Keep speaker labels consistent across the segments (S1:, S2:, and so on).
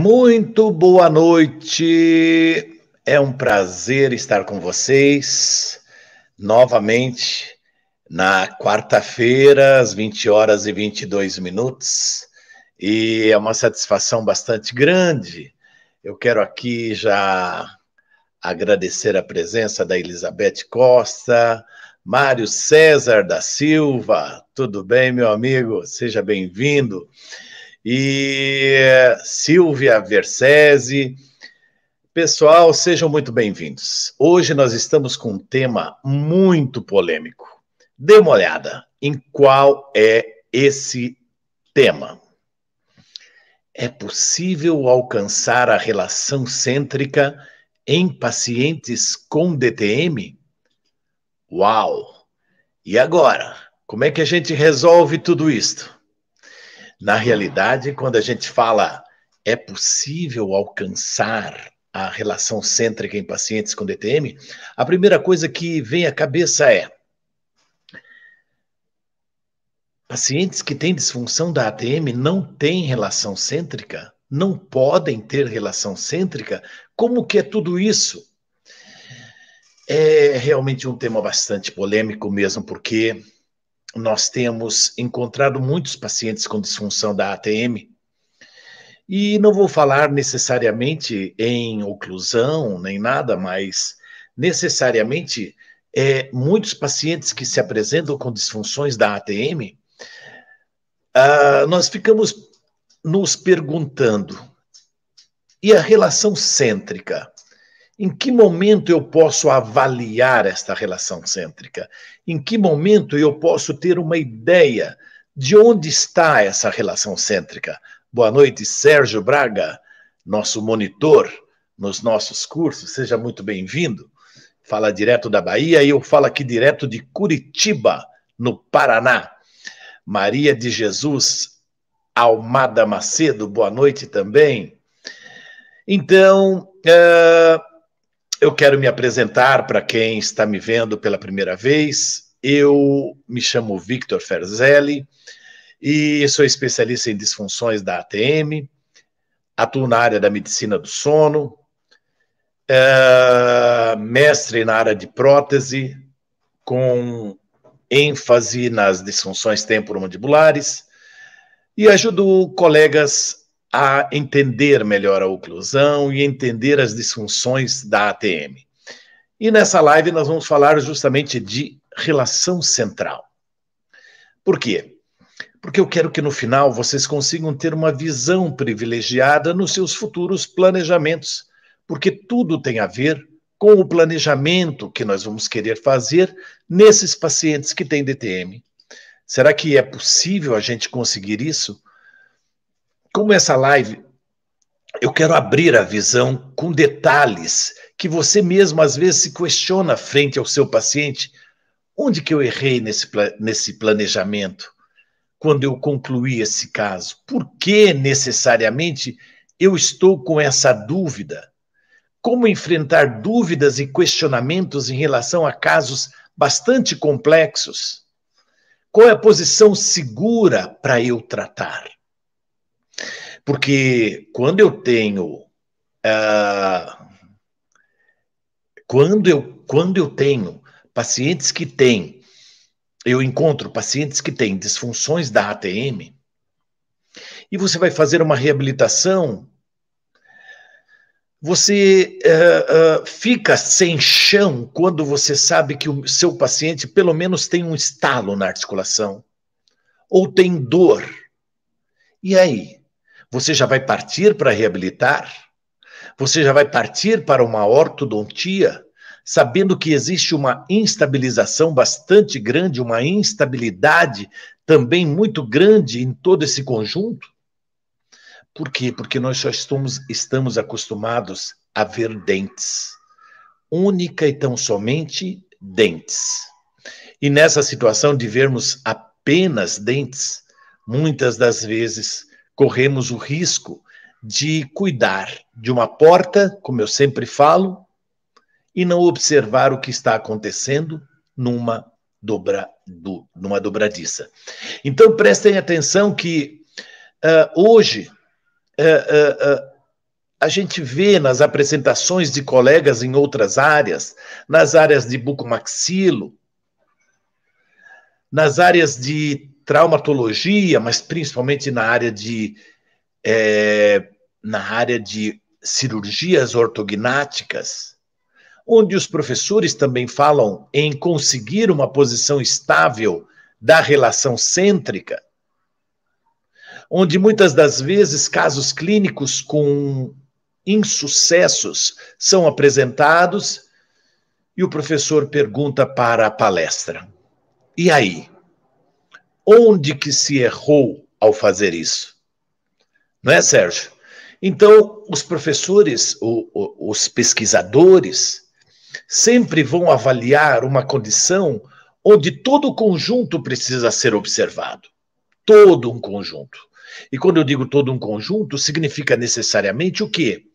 S1: Muito boa noite. É um prazer estar com vocês novamente na quarta-feira, às 20 horas e 22 minutos. E é uma satisfação bastante grande. Eu quero aqui já agradecer a presença da Elizabeth Costa, Mário César da Silva. Tudo bem, meu amigo? Seja bem-vindo e Silvia Versese. Pessoal, sejam muito bem-vindos. Hoje nós estamos com um tema muito polêmico. Dê uma olhada em qual é esse tema. É possível alcançar a relação cêntrica em pacientes com DTM? Uau! E agora? Como é que a gente resolve tudo isto? Na realidade, quando a gente fala é possível alcançar a relação cêntrica em pacientes com DTM, a primeira coisa que vem à cabeça é pacientes que têm disfunção da ATM não têm relação cêntrica, não podem ter relação cêntrica. Como que é tudo isso? É realmente um tema bastante polêmico mesmo, porque nós temos encontrado muitos pacientes com disfunção da ATM. E não vou falar necessariamente em oclusão nem nada, mas necessariamente é, muitos pacientes que se apresentam com disfunções da ATM, uh, ah, nós ficamos nos perguntando, e a relação cêntrica? Em que momento eu posso avaliar esta relação cêntrica? Em que momento eu posso ter uma ideia de onde está essa relação cêntrica? Boa noite, Sérgio Braga, nosso monitor nos nossos cursos, seja muito bem-vindo. Fala direto da Bahia e eu falo aqui direto de Curitiba, no Paraná. Maria de Jesus Almada Macedo, boa noite também. Então, uh, eu quero me apresentar para quem está me vendo pela primeira vez. Eu me chamo Victor Ferzelli e sou especialista em disfunções da ATM, atuo na área da medicina do sono, é, mestre na área de prótese, com ênfase nas disfunções temporomandibulares, e ajudo colegas a entender melhor a oclusão e entender as disfunções da ATM. E nessa live nós vamos falar justamente de relação central. Por quê? Porque eu quero que no final vocês consigam ter uma visão privilegiada nos seus futuros planejamentos, porque tudo tem a ver com o planejamento que nós vamos querer fazer nesses pacientes que têm DTM. Será que é possível a gente conseguir isso? como essa live, eu quero abrir a visão com detalhes que você mesmo às vezes se questiona frente ao seu paciente. Onde que eu errei nesse, nesse planejamento? Quando eu concluí esse caso? Por que necessariamente eu estou com essa dúvida? Como enfrentar dúvidas e questionamentos em relação a casos bastante complexos? Qual é a posição segura para eu tratar? Porque quando eu tenho. Uh, quando, eu, quando eu tenho pacientes que têm. Eu encontro pacientes que têm disfunções da ATM. E você vai fazer uma reabilitação. Você uh, uh, fica sem chão quando você sabe que o seu paciente, pelo menos, tem um estalo na articulação ou tem dor. E aí? Você já vai partir para reabilitar? Você já vai partir para uma ortodontia? sabendo que existe uma instabilização bastante grande, uma instabilidade também muito grande em todo esse conjunto? Por quê? Porque nós só estamos, estamos acostumados a ver dentes, única e tão somente dentes. E nessa situação de vermos apenas dentes, muitas das vezes corremos o risco de cuidar de uma porta, como eu sempre falo, e não observar o que está acontecendo numa dobra, do, numa dobradiça. Então prestem atenção que uh, hoje uh, uh, a gente vê nas apresentações de colegas em outras áreas, nas áreas de bucomaxilo, nas áreas de traumatologia, mas principalmente na área de, é, na área de cirurgias ortognáticas, onde os professores também falam em conseguir uma posição estável da relação cêntrica, onde muitas das vezes casos clínicos com insucessos são apresentados e o professor pergunta para a palestra: e aí? onde que se errou ao fazer isso. Não é, Sérgio? Então, os professores, o, o, os pesquisadores, sempre vão avaliar uma condição onde todo o conjunto precisa ser observado. Todo um conjunto. E quando eu digo todo um conjunto, significa necessariamente o quê?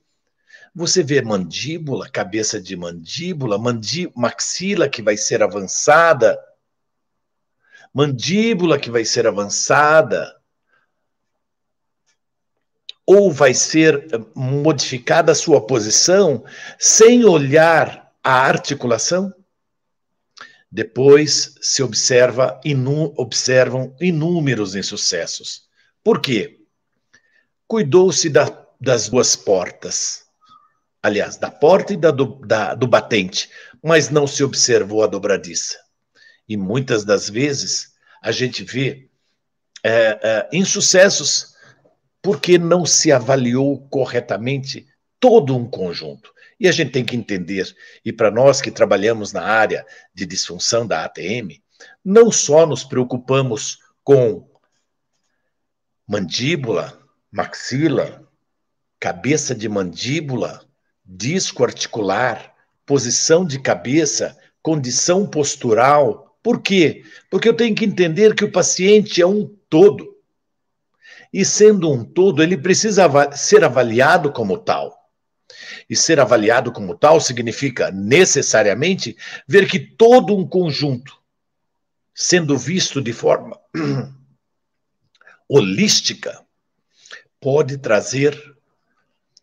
S1: Você vê mandíbula, cabeça de mandíbula, mandí maxila que vai ser avançada, mandíbula que vai ser avançada ou vai ser eh, modificada a sua posição sem olhar a articulação? Depois se observa inú observam inúmeros insucessos. Por quê? Cuidou-se da, das duas portas. Aliás, da porta e da do, da, do batente, mas não se observou a dobradiça. E muitas das vezes a gente vê é, é, insucessos porque não se avaliou corretamente todo um conjunto. E a gente tem que entender, e para nós que trabalhamos na área de disfunção da ATM, não só nos preocupamos com mandíbula, maxila, cabeça de mandíbula, disco articular, posição de cabeça, condição postural, por quê? Porque eu tenho que entender que o paciente é um todo. E sendo um todo, ele precisa ser avaliado como tal. E ser avaliado como tal significa necessariamente ver que todo um conjunto sendo visto de forma holística pode trazer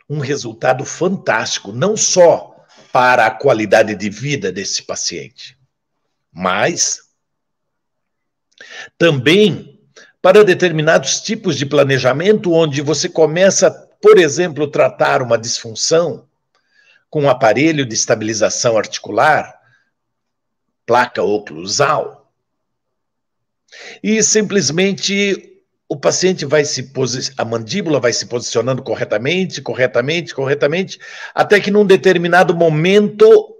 S1: um resultado fantástico, não só para a qualidade de vida desse paciente, mas também para determinados tipos de planejamento, onde você começa, por exemplo, tratar uma disfunção com um aparelho de estabilização articular, placa oclusal, e simplesmente o paciente vai se a mandíbula vai se posicionando corretamente, corretamente, corretamente, até que num determinado momento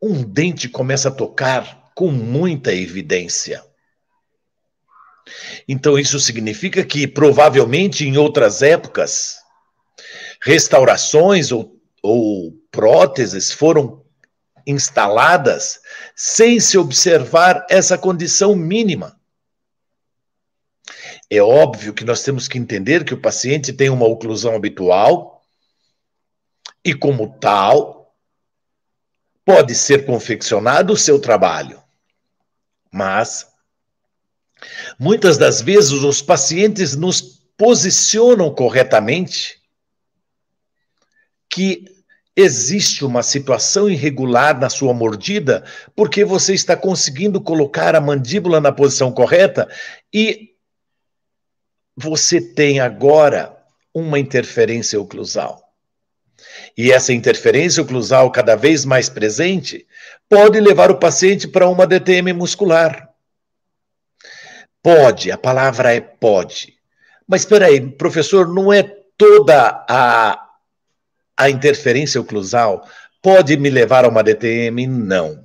S1: um dente começa a tocar com muita evidência. Então, isso significa que, provavelmente, em outras épocas, restaurações ou, ou próteses foram instaladas sem se observar essa condição mínima. É óbvio que nós temos que entender que o paciente tem uma oclusão habitual e, como tal, pode ser confeccionado o seu trabalho, mas muitas das vezes os pacientes nos posicionam corretamente que existe uma situação irregular na sua mordida porque você está conseguindo colocar a mandíbula na posição correta e você tem agora uma interferência oclusal. E essa interferência oclusal cada vez mais presente pode levar o paciente para uma DTM muscular. Pode, a palavra é pode. Mas espera aí, professor, não é toda a, a interferência oclusal pode me levar a uma DTM? Não.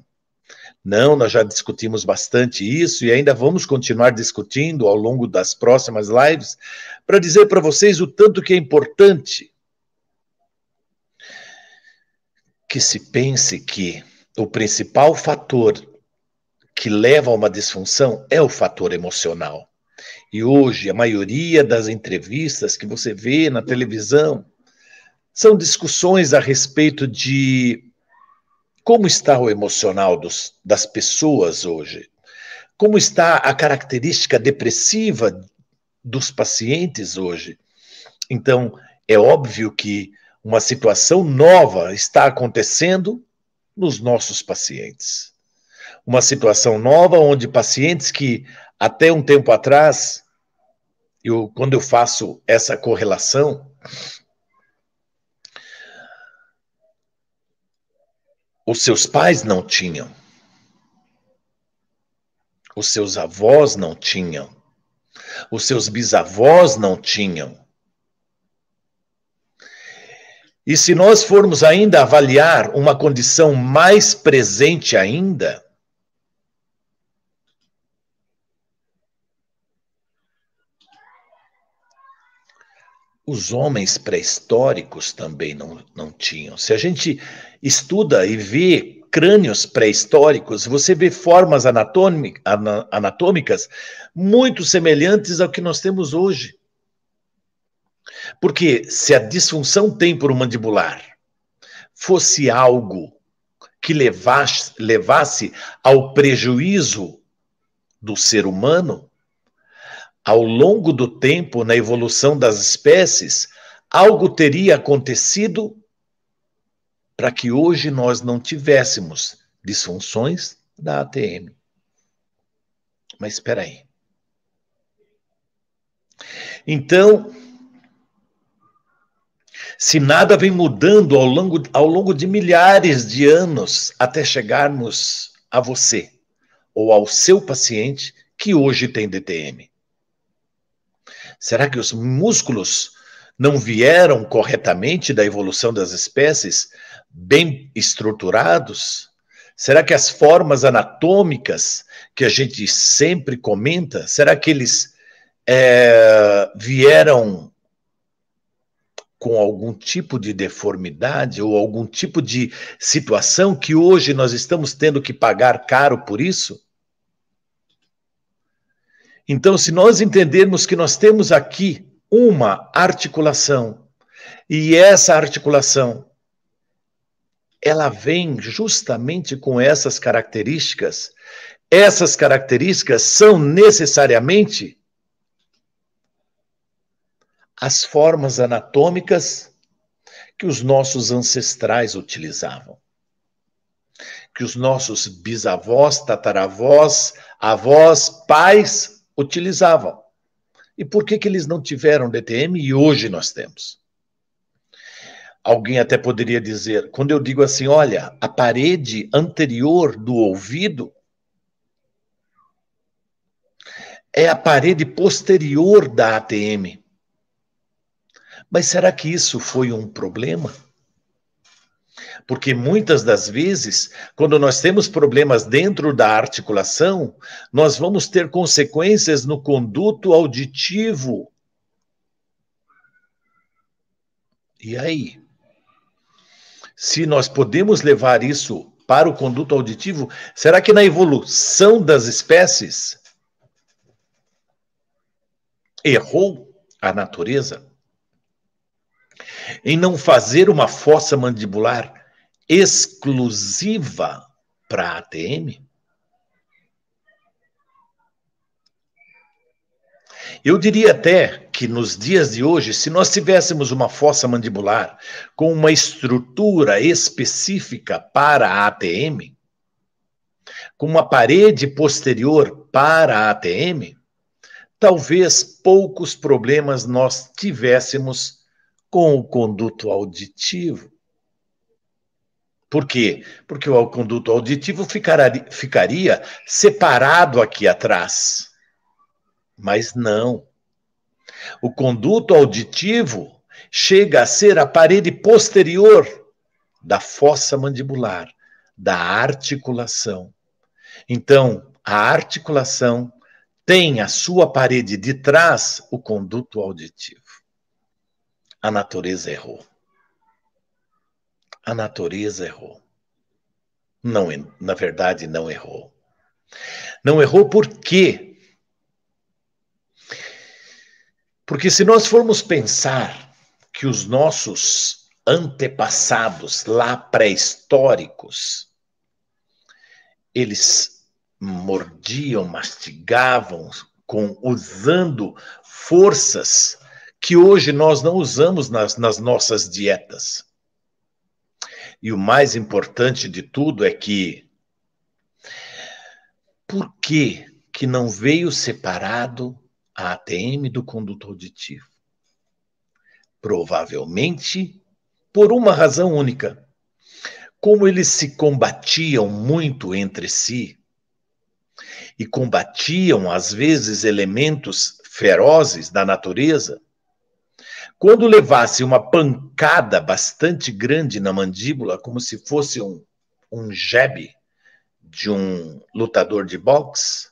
S1: Não, nós já discutimos bastante isso e ainda vamos continuar discutindo ao longo das próximas lives para dizer para vocês o tanto que é importante que se pense que o principal fator que leva a uma disfunção é o fator emocional. E hoje, a maioria das entrevistas que você vê na televisão são discussões a respeito de como está o emocional dos, das pessoas hoje, como está a característica depressiva dos pacientes hoje. Então, é óbvio que uma situação nova está acontecendo nos nossos pacientes. Uma situação nova onde pacientes que até um tempo atrás, eu, quando eu faço essa correlação, os seus pais não tinham, os seus avós não tinham, os seus bisavós não tinham e se nós formos ainda avaliar uma condição mais presente ainda, os homens pré-históricos também não, não tinham. Se a gente estuda e vê crânios pré-históricos, você vê formas anatômicas muito semelhantes ao que nós temos hoje. Porque se a disfunção temporomandibular fosse algo que levasse, levasse ao prejuízo do ser humano, ao longo do tempo, na evolução das espécies, algo teria acontecido para que hoje nós não tivéssemos disfunções da ATM. Mas espera aí. Então, se nada vem mudando ao longo, ao longo de milhares de anos até chegarmos a você ou ao seu paciente que hoje tem DTM? Será que os músculos não vieram corretamente da evolução das espécies, bem estruturados? Será que as formas anatômicas que a gente sempre comenta, será que eles é, vieram com algum tipo de deformidade ou algum tipo de situação que hoje nós estamos tendo que pagar caro por isso? Então, se nós entendermos que nós temos aqui uma articulação, e essa articulação ela vem justamente com essas características. Essas características são necessariamente as formas anatômicas que os nossos ancestrais utilizavam, que os nossos bisavós, tataravós, avós, pais utilizavam. E por que, que eles não tiveram DTM e hoje nós temos? Alguém até poderia dizer, quando eu digo assim, olha, a parede anterior do ouvido é a parede posterior da ATM. Mas será que isso foi um problema? Porque muitas das vezes, quando nós temos problemas dentro da articulação, nós vamos ter consequências no conduto auditivo. E aí? Se nós podemos levar isso para o conduto auditivo, será que na evolução das espécies errou a natureza? em não fazer uma fossa mandibular exclusiva para a ATM? Eu diria até que nos dias de hoje, se nós tivéssemos uma fossa mandibular com uma estrutura específica para a ATM, com uma parede posterior para a ATM, talvez poucos problemas nós tivéssemos com o conduto auditivo. Por quê? Porque o conduto auditivo ficaria, ficaria separado aqui atrás. Mas não. O conduto auditivo chega a ser a parede posterior da fossa mandibular, da articulação. Então, a articulação tem a sua parede de trás o conduto auditivo. A natureza errou. A natureza errou. Não, na verdade, não errou. Não errou por quê? Porque se nós formos pensar que os nossos antepassados lá pré-históricos, eles mordiam, mastigavam, com, usando forças que hoje nós não usamos nas, nas nossas dietas. E o mais importante de tudo é que por que, que não veio separado a ATM do condutor auditivo? Provavelmente por uma razão única. Como eles se combatiam muito entre si e combatiam, às vezes, elementos ferozes da natureza, quando levasse uma pancada bastante grande na mandíbula, como se fosse um, um jebe de um lutador de boxe,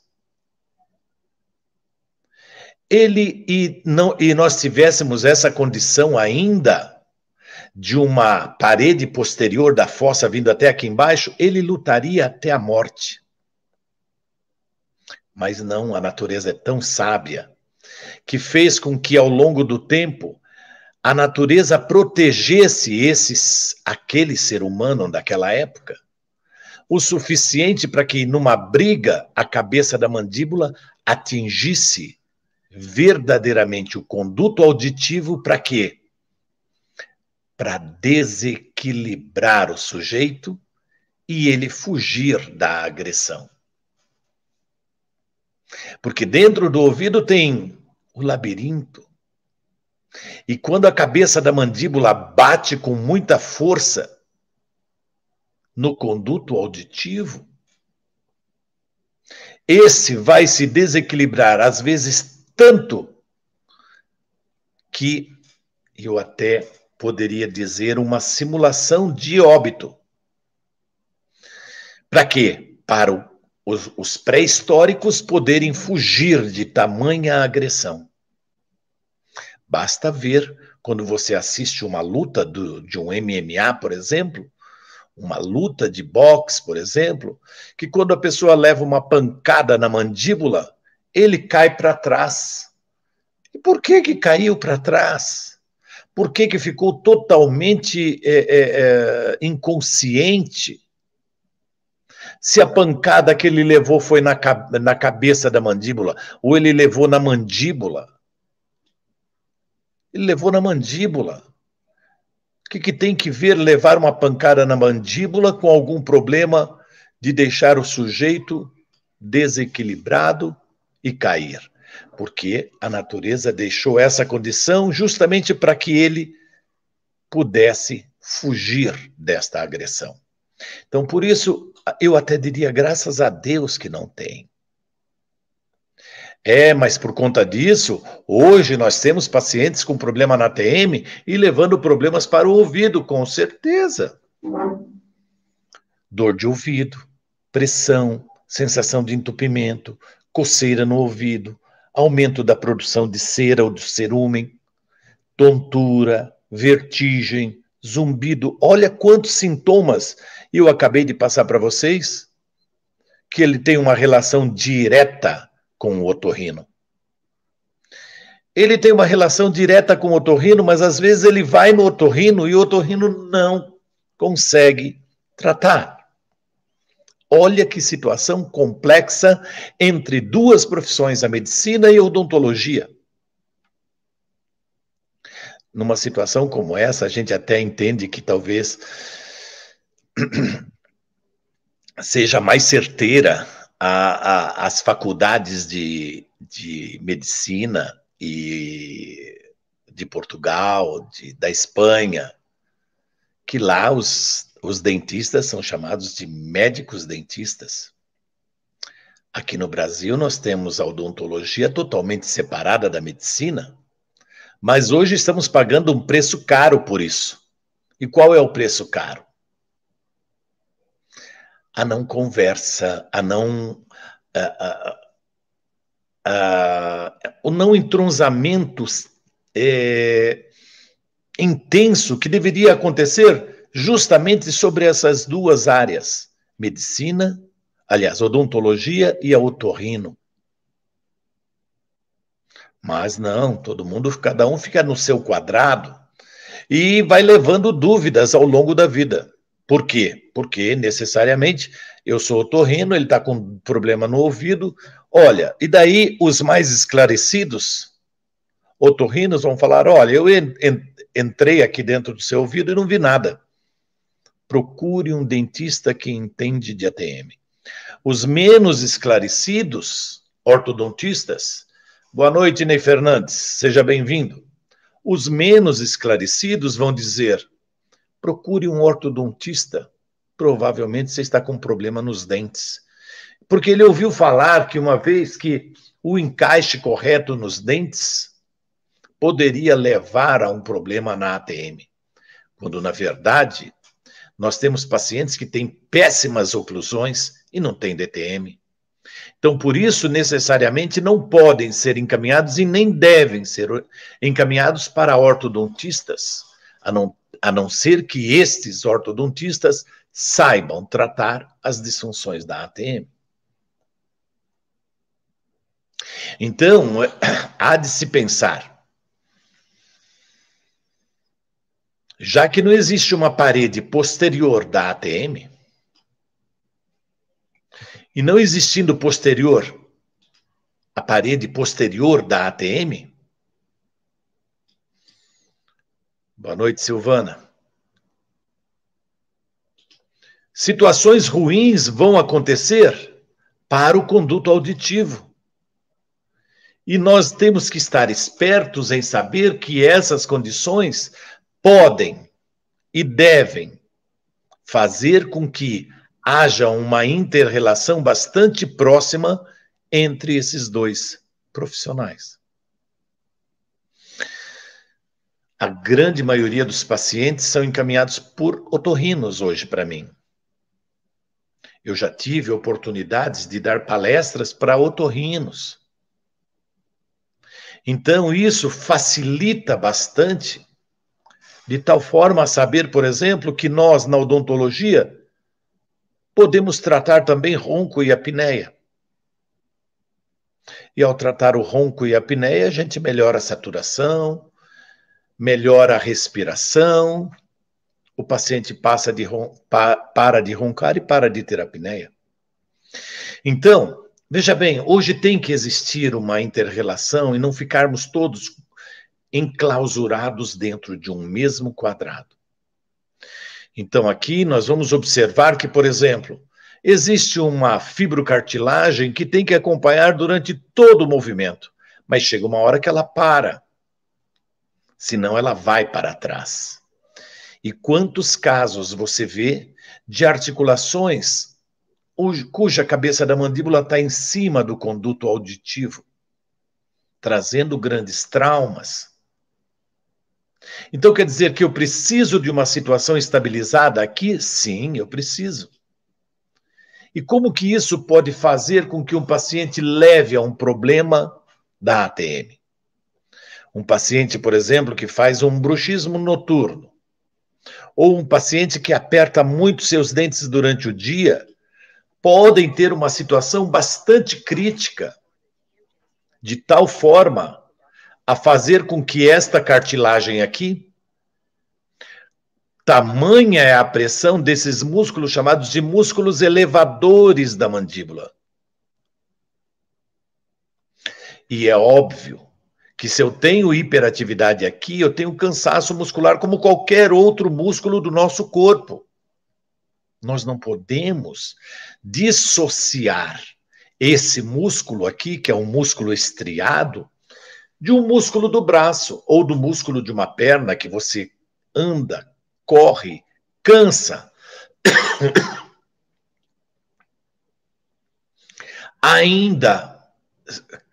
S1: ele e, não, e nós tivéssemos essa condição ainda de uma parede posterior da fossa vindo até aqui embaixo, ele lutaria até a morte. Mas não, a natureza é tão sábia que fez com que ao longo do tempo a natureza protegesse esses, aquele ser humano daquela época o suficiente para que, numa briga, a cabeça da mandíbula atingisse verdadeiramente o conduto auditivo para quê? Para desequilibrar o sujeito e ele fugir da agressão. Porque dentro do ouvido tem o labirinto e quando a cabeça da mandíbula bate com muita força no conduto auditivo, esse vai se desequilibrar, às vezes tanto que eu até poderia dizer uma simulação de óbito. Para quê? Para os, os pré-históricos poderem fugir de tamanha agressão. Basta ver quando você assiste uma luta do, de um MMA, por exemplo, uma luta de boxe, por exemplo, que quando a pessoa leva uma pancada na mandíbula, ele cai para trás. E por que que caiu para trás? Por que que ficou totalmente é, é, é, inconsciente? Se a pancada que ele levou foi na, na cabeça da mandíbula, ou ele levou na mandíbula, ele levou na mandíbula. O que, que tem que ver levar uma pancada na mandíbula com algum problema de deixar o sujeito desequilibrado e cair? Porque a natureza deixou essa condição justamente para que ele pudesse fugir desta agressão. Então, por isso, eu até diria graças a Deus que não tem. É, mas por conta disso, hoje nós temos pacientes com problema na TM e levando problemas para o ouvido, com certeza. Dor de ouvido, pressão, sensação de entupimento, coceira no ouvido, aumento da produção de cera ou de cerúmen, tontura, vertigem, zumbido. Olha quantos sintomas eu acabei de passar para vocês que ele tem uma relação direta com o otorrino. Ele tem uma relação direta com o otorrino, mas às vezes ele vai no otorrino e o otorrino não consegue tratar. Olha que situação complexa entre duas profissões, a medicina e a odontologia. Numa situação como essa, a gente até entende que talvez seja mais certeira a, a, as faculdades de, de medicina e de Portugal, de, da Espanha, que lá os, os dentistas são chamados de médicos dentistas. Aqui no Brasil, nós temos a odontologia totalmente separada da medicina, mas hoje estamos pagando um preço caro por isso. E qual é o preço caro? a não conversa, a não. A, a, a, o não entronzamento é, intenso que deveria acontecer justamente sobre essas duas áreas, medicina, aliás, odontologia e a otorrino. Mas não, todo mundo, cada um fica no seu quadrado e vai levando dúvidas ao longo da vida. Por quê? Porque necessariamente eu sou otorrino, ele está com problema no ouvido. Olha, e daí os mais esclarecidos, otorrinos, vão falar: olha, eu entrei aqui dentro do seu ouvido e não vi nada. Procure um dentista que entende de ATM. Os menos esclarecidos, ortodontistas, boa noite, Ney Fernandes, seja bem-vindo. Os menos esclarecidos vão dizer: procure um ortodontista. Provavelmente você está com um problema nos dentes. Porque ele ouviu falar que uma vez que o encaixe correto nos dentes poderia levar a um problema na ATM. Quando, na verdade, nós temos pacientes que têm péssimas oclusões e não têm DTM. Então, por isso, necessariamente não podem ser encaminhados e nem devem ser encaminhados para ortodontistas, a não a não ser que estes ortodontistas saibam tratar as disfunções da ATM. Então, é, há de se pensar, já que não existe uma parede posterior da ATM, e não existindo posterior, a parede posterior da ATM, Boa noite, Silvana. Situações ruins vão acontecer para o conduto auditivo. E nós temos que estar espertos em saber que essas condições podem e devem fazer com que haja uma interrelação bastante próxima entre esses dois profissionais. A grande maioria dos pacientes são encaminhados por otorrinos hoje para mim. Eu já tive oportunidades de dar palestras para otorrinos. Então, isso facilita bastante, de tal forma a saber, por exemplo, que nós, na odontologia, podemos tratar também ronco e apneia. E ao tratar o ronco e a apneia, a gente melhora a saturação, melhora a respiração, o paciente passa de pa para de roncar e para de ter apneia. Então, veja bem, hoje tem que existir uma interrelação e não ficarmos todos enclausurados dentro de um mesmo quadrado. Então, aqui nós vamos observar que, por exemplo, existe uma fibrocartilagem que tem que acompanhar durante todo o movimento, mas chega uma hora que ela para senão ela vai para trás. E quantos casos você vê de articulações cuja cabeça da mandíbula está em cima do conduto auditivo, trazendo grandes traumas? Então quer dizer que eu preciso de uma situação estabilizada aqui? Sim, eu preciso. E como que isso pode fazer com que um paciente leve a um problema da ATM? Um paciente, por exemplo, que faz um bruxismo noturno, ou um paciente que aperta muito seus dentes durante o dia, podem ter uma situação bastante crítica, de tal forma a fazer com que esta cartilagem aqui, tamanha é a pressão desses músculos chamados de músculos elevadores da mandíbula. E é óbvio que se eu tenho hiperatividade aqui, eu tenho cansaço muscular como qualquer outro músculo do nosso corpo. Nós não podemos dissociar esse músculo aqui, que é um músculo estriado, de um músculo do braço ou do músculo de uma perna que você anda, corre, cansa. Ainda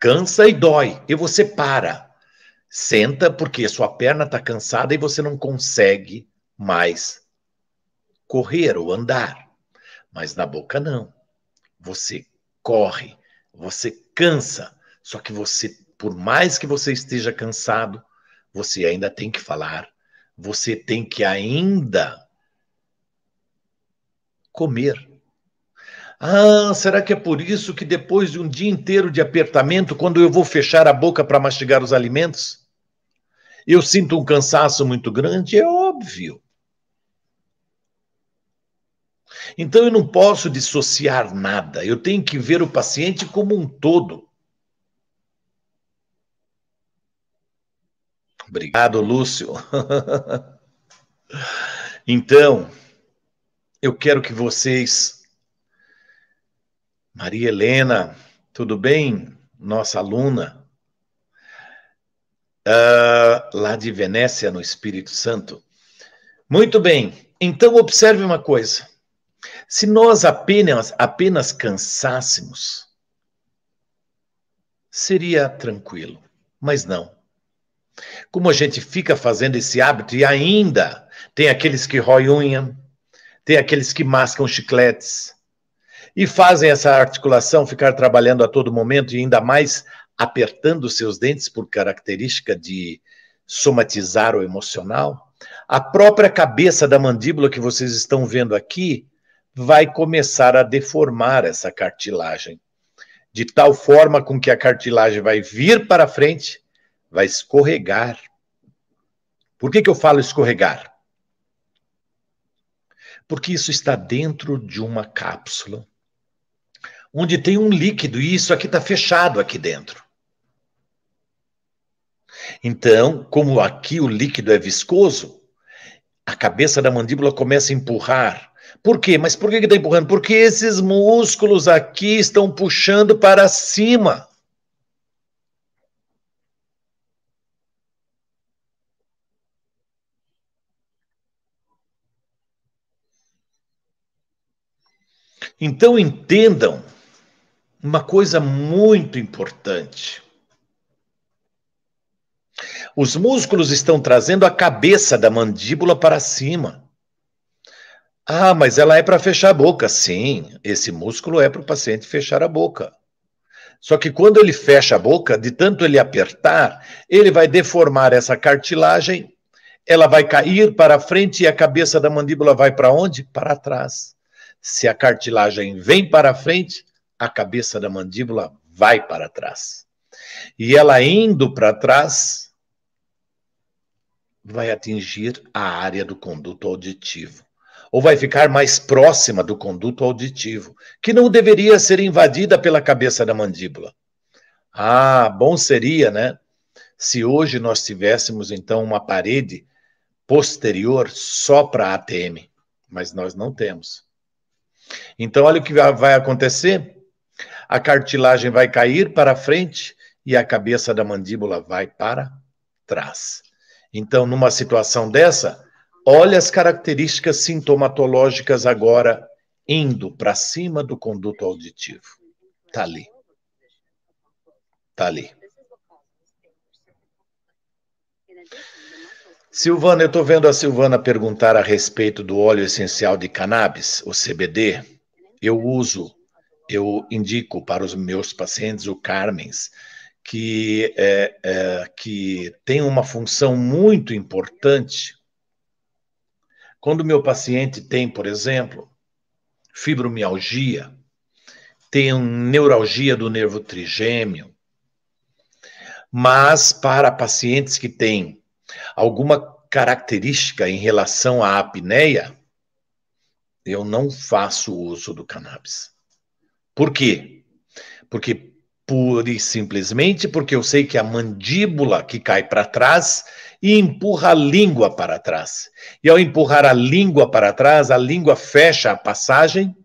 S1: Cansa e dói, e você para. Senta porque sua perna está cansada e você não consegue mais correr ou andar. Mas na boca não. Você corre, você cansa, só que você, por mais que você esteja cansado, você ainda tem que falar, você tem que ainda comer. Ah, será que é por isso que depois de um dia inteiro de apertamento, quando eu vou fechar a boca para mastigar os alimentos, eu sinto um cansaço muito grande? É óbvio. Então eu não posso dissociar nada, eu tenho que ver o paciente como um todo. Obrigado, Lúcio. então, eu quero que vocês Maria Helena, tudo bem? Nossa aluna. Uh, lá de Venécia, no Espírito Santo. Muito bem, então observe uma coisa. Se nós apenas, apenas cansássemos, seria tranquilo, mas não. Como a gente fica fazendo esse hábito e ainda tem aqueles que roem unha, tem aqueles que mascam chicletes, e fazem essa articulação ficar trabalhando a todo momento e ainda mais apertando seus dentes por característica de somatizar o emocional. A própria cabeça da mandíbula que vocês estão vendo aqui vai começar a deformar essa cartilagem, de tal forma com que a cartilagem vai vir para frente, vai escorregar. Por que, que eu falo escorregar? porque isso está dentro de uma cápsula onde tem um líquido e isso aqui está fechado aqui dentro. Então, como aqui o líquido é viscoso, a cabeça da mandíbula começa a empurrar. Por quê? Mas por que está empurrando? Porque esses músculos aqui estão puxando para cima. Então entendam uma coisa muito importante. Os músculos estão trazendo a cabeça da mandíbula para cima. Ah, mas ela é para fechar a boca. Sim, esse músculo é para o paciente fechar a boca. Só que quando ele fecha a boca, de tanto ele apertar, ele vai deformar essa cartilagem, ela vai cair para frente e a cabeça da mandíbula vai para onde? Para trás. Se a cartilagem vem para frente, a cabeça da mandíbula vai para trás. E ela indo para trás, vai atingir a área do conduto auditivo. Ou vai ficar mais próxima do conduto auditivo, que não deveria ser invadida pela cabeça da mandíbula. Ah, bom seria, né? Se hoje nós tivéssemos, então, uma parede posterior só para a ATM, mas nós não temos. Então, olha o que vai acontecer a cartilagem vai cair para frente e a cabeça da mandíbula vai para trás. Então, numa situação dessa, olha as características sintomatológicas agora indo para cima do conduto auditivo. Tá ali. Tá ali. Silvana, eu estou vendo a Silvana perguntar a respeito do óleo essencial de cannabis, o CBD. Eu uso eu indico para os meus pacientes o Carmens, que, é, é, que tem uma função muito importante. Quando meu paciente tem, por exemplo, fibromialgia, tem neuralgia do nervo trigêmeo, mas para pacientes que têm alguma característica em relação à apneia, eu não faço uso do cannabis. Por quê? Porque pura e simplesmente porque eu sei que a mandíbula que cai para trás e empurra a língua para trás. E ao empurrar a língua para trás, a língua fecha a passagem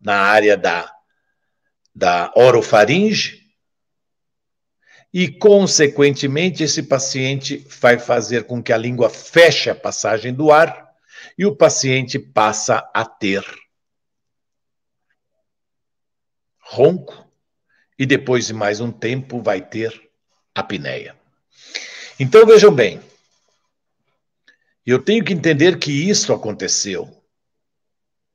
S1: na área da, da orofaringe e, consequentemente, esse paciente vai fazer com que a língua feche a passagem do ar e o paciente passa a ter ronco, e depois de mais um tempo vai ter apneia. Então vejam bem, eu tenho que entender que isso aconteceu.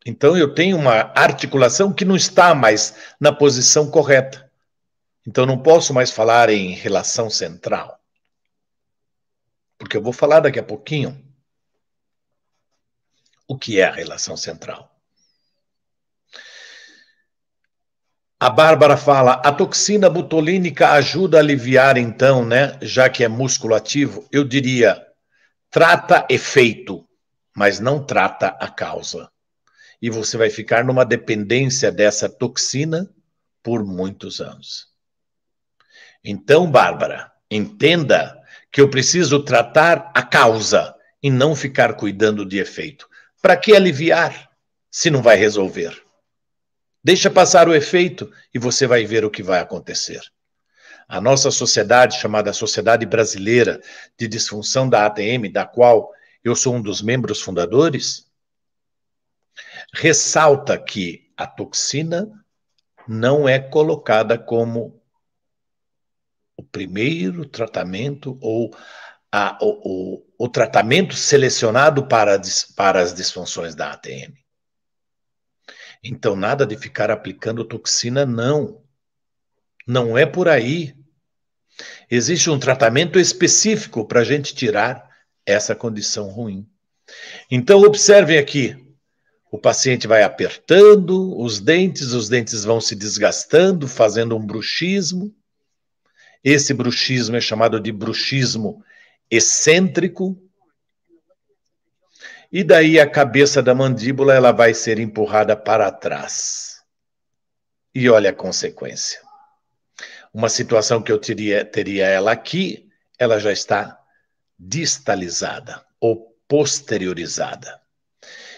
S1: Então eu tenho uma articulação que não está mais na posição correta. Então não posso mais falar em relação central. Porque eu vou falar daqui a pouquinho o que é a relação central. A Bárbara fala: a toxina butolínica ajuda a aliviar, então, né? Já que é músculo ativo, eu diria: trata efeito, mas não trata a causa. E você vai ficar numa dependência dessa toxina por muitos anos. Então, Bárbara, entenda que eu preciso tratar a causa e não ficar cuidando de efeito. Para que aliviar se não vai resolver? Deixa passar o efeito e você vai ver o que vai acontecer. A nossa sociedade, chamada Sociedade Brasileira de Disfunção da ATM, da qual eu sou um dos membros fundadores, ressalta que a toxina não é colocada como o primeiro tratamento ou a, o, o, o, tratamento selecionado para, para as disfunções da ATM. Então, nada de ficar aplicando toxina, não. Não é por aí. Existe um tratamento específico para a gente tirar essa condição ruim. Então, observem aqui. O paciente vai apertando os dentes, os dentes vão se desgastando, fazendo um bruxismo. Esse bruxismo é chamado de bruxismo excêntrico, e daí a cabeça da mandíbula ela vai ser empurrada para trás. E olha a consequência. Uma situação que eu teria, teria ela aqui, ela já está distalizada ou posteriorizada.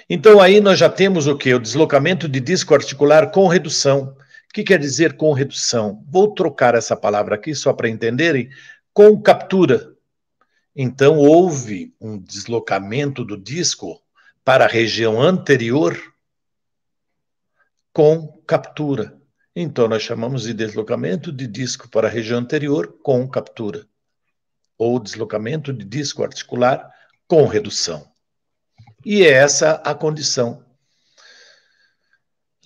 S1: Então aí nós já temos o que? O deslocamento de disco articular com redução. O que quer dizer com redução? Vou trocar essa palavra aqui só para entenderem. Com captura, então, houve um deslocamento do disco para a região anterior com captura. Então, nós chamamos de deslocamento de disco para a região anterior com captura, ou deslocamento de disco articular com redução. E é essa a condição.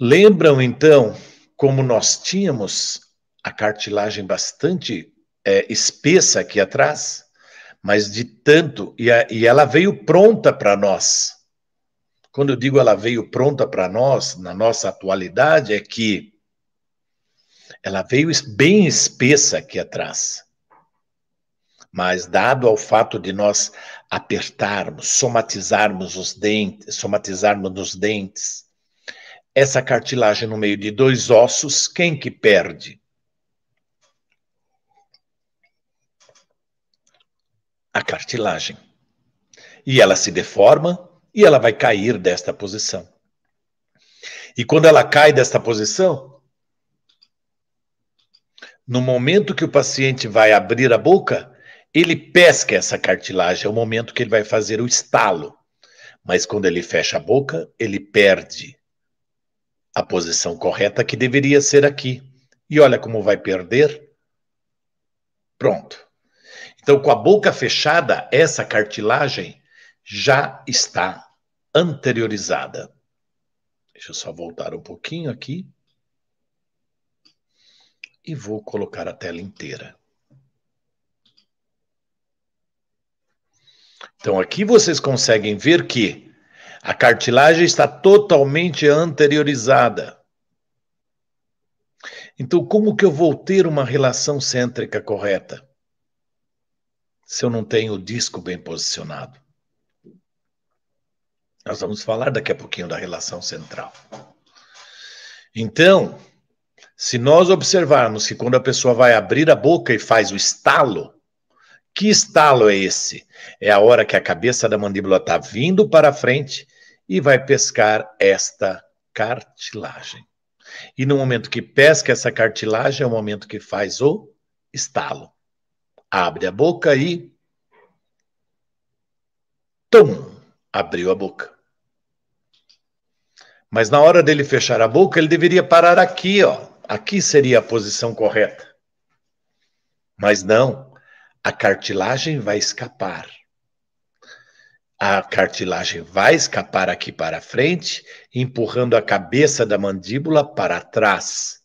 S1: Lembram, então, como nós tínhamos a cartilagem bastante é, espessa aqui atrás? mas de tanto, e, a, e ela veio pronta para nós. Quando eu digo ela veio pronta para nós, na nossa atualidade, é que ela veio bem espessa aqui atrás. Mas, dado ao fato de nós apertarmos, somatizarmos os dentes, somatizarmos os dentes, essa cartilagem no meio de dois ossos, quem que perde? a cartilagem. E ela se deforma e ela vai cair desta posição. E quando ela cai desta posição, no momento que o paciente vai abrir a boca, ele pesca essa cartilagem, é o momento que ele vai fazer o estalo. Mas quando ele fecha a boca, ele perde a posição correta que deveria ser aqui. E olha como vai perder. Pronto. Então, com a boca fechada, essa cartilagem já está anteriorizada. Deixa eu só voltar um pouquinho aqui. E vou colocar a tela inteira. Então, aqui vocês conseguem ver que a cartilagem está totalmente anteriorizada. Então, como que eu vou ter uma relação cêntrica correta? se eu não tenho o disco bem posicionado? Nós vamos falar daqui a pouquinho da relação central. Então, se nós observarmos que quando a pessoa vai abrir a boca e faz o estalo, que estalo é esse? É a hora que a cabeça da mandíbula está vindo para frente e vai pescar esta cartilagem. E no momento que pesca essa cartilagem, é o momento que faz o estalo abre a boca e. Tum! Abriu a boca. Mas na hora dele fechar a boca, ele deveria parar aqui, ó. Aqui seria a posição correta. Mas não, a cartilagem vai escapar. A cartilagem vai escapar aqui para frente, empurrando a cabeça da mandíbula para trás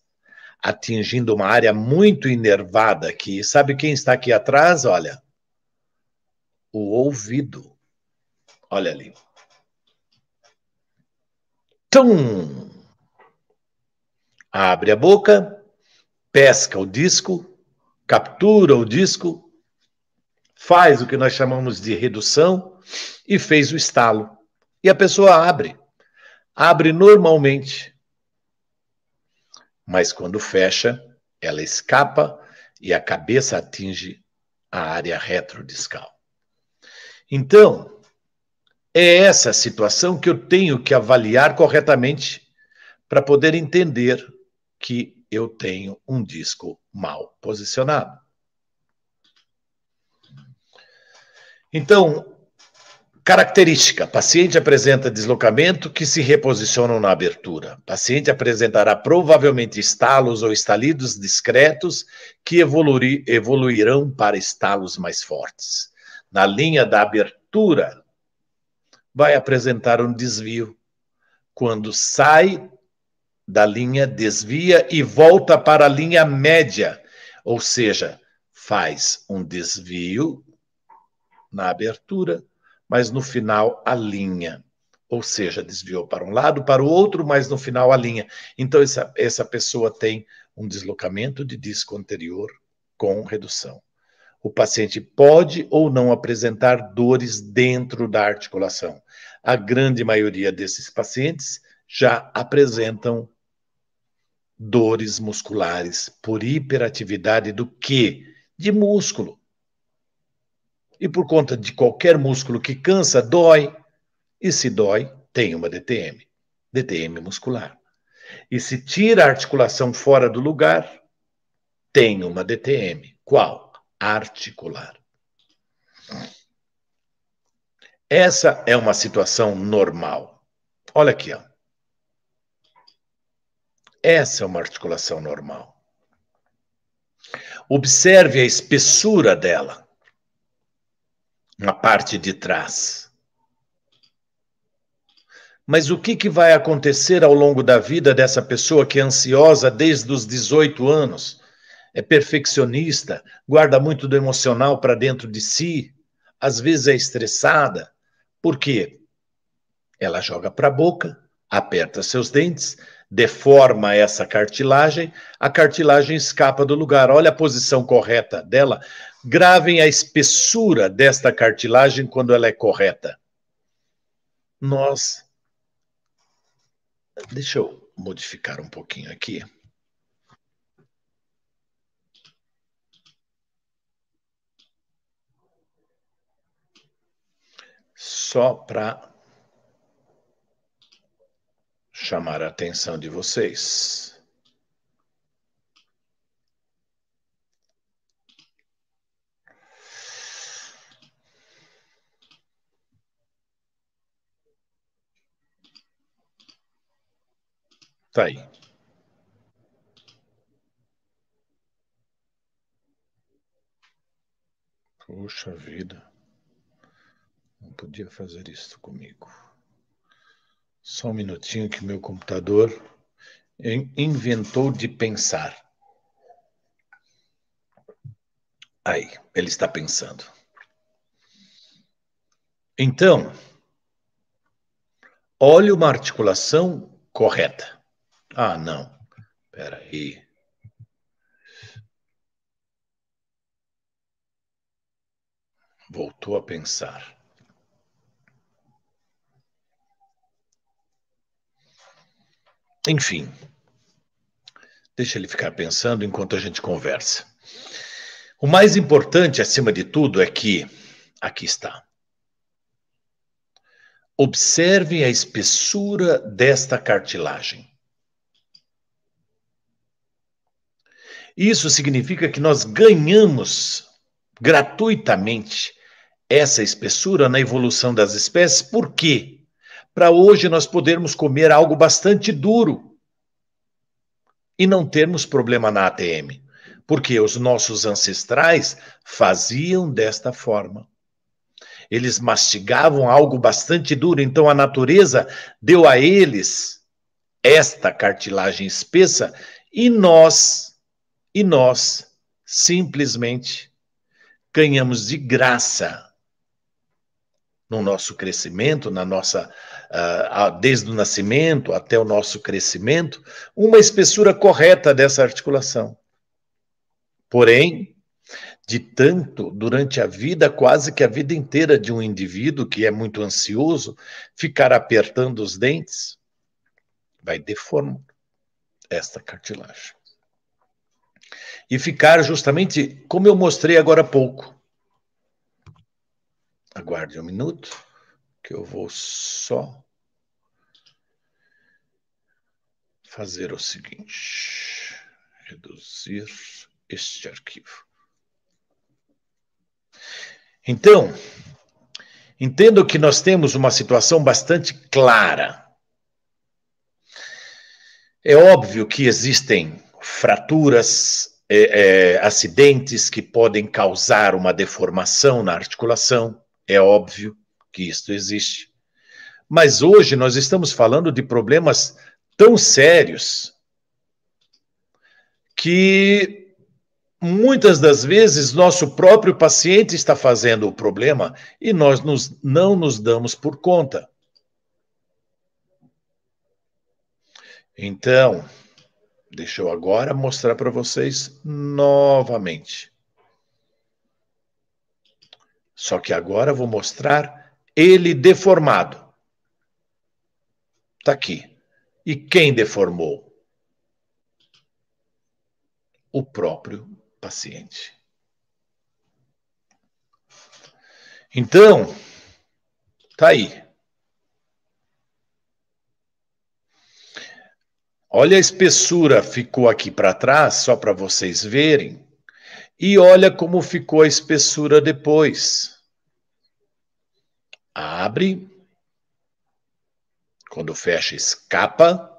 S1: atingindo uma área muito inervada aqui. Sabe quem está aqui atrás? Olha, o ouvido. Olha ali. Tum! Abre a boca, pesca o disco, captura o disco, faz o que nós chamamos de redução e fez o estalo. E a pessoa abre. Abre normalmente mas quando fecha, ela escapa e a cabeça atinge a área retrodiscal. Então, é essa situação que eu tenho que avaliar corretamente para poder entender que eu tenho um disco mal posicionado. Então, Característica: paciente apresenta deslocamento que se reposicionam na abertura. Paciente apresentará provavelmente estalos ou estalidos discretos que evoluirão para estalos mais fortes. Na linha da abertura, vai apresentar um desvio. Quando sai da linha, desvia e volta para a linha média, ou seja, faz um desvio na abertura mas no final alinha. Ou seja, desviou para um lado, para o outro, mas no final alinha. Então, essa, essa pessoa tem um deslocamento de disco anterior com redução. O paciente pode ou não apresentar dores dentro da articulação. A grande maioria desses pacientes já apresentam dores musculares por hiperatividade do que? De músculo. E por conta de qualquer músculo que cansa, dói. E se dói, tem uma DTM, DTM muscular. E se tira a articulação fora do lugar, tem uma DTM. Qual? Articular. Essa é uma situação normal. Olha aqui, ó. Essa é uma articulação normal. Observe a espessura dela na parte de trás. Mas o que, que vai acontecer ao longo da vida dessa pessoa que é ansiosa desde os 18 anos? É perfeccionista, guarda muito do emocional para dentro de si, às vezes é estressada. Por quê? Ela joga para a boca, aperta seus dentes, deforma essa cartilagem, a cartilagem escapa do lugar. Olha a posição correta dela. Gravem a espessura desta cartilagem quando ela é correta. Nós. Deixa eu modificar um pouquinho aqui. Só para chamar a atenção de vocês. Tá aí. Poxa vida. Não podia fazer isso comigo. Só um minutinho que meu computador inventou de pensar. Aí, ele está pensando. Então, olhe uma articulação correta. Ah, não. Espera aí. Voltou a pensar. Enfim, deixa ele ficar pensando enquanto a gente conversa. O mais importante, acima de tudo, é que aqui está. Observem a espessura desta cartilagem. Isso significa que nós ganhamos gratuitamente essa espessura na evolução das espécies, por quê? Para hoje nós podermos comer algo bastante duro e não termos problema na ATM, porque os nossos ancestrais faziam desta forma. Eles mastigavam algo bastante duro, então a natureza deu a eles esta cartilagem espessa e nós e nós, simplesmente, ganhamos de graça no nosso crescimento, na nossa ah, desde o nascimento até o nosso crescimento, uma espessura correta dessa articulação. Porém, de tanto durante a vida, quase que a vida inteira de um indivíduo que é muito ansioso, ficar apertando os dentes, vai deformando esta cartilagem e ficar justamente como eu mostrei agora há pouco. Aguarde um minuto, que eu vou só fazer o seguinte: reduzir este arquivo. Então, entendo que nós temos uma situação bastante clara. É óbvio que existem fraturas é, é, acidentes que podem causar uma deformação na articulação, é óbvio que isto existe. Mas hoje nós estamos falando de problemas tão sérios que muitas das vezes nosso próprio paciente está fazendo o problema e nós nos, não nos damos por conta. Então, Deixa eu agora mostrar para vocês novamente. Só que agora vou mostrar ele deformado. Está aqui. E quem deformou? O próprio paciente. Então, tá aí. Olha a espessura ficou aqui para trás, só para vocês verem. E olha como ficou a espessura depois. Abre. Quando fecha, escapa.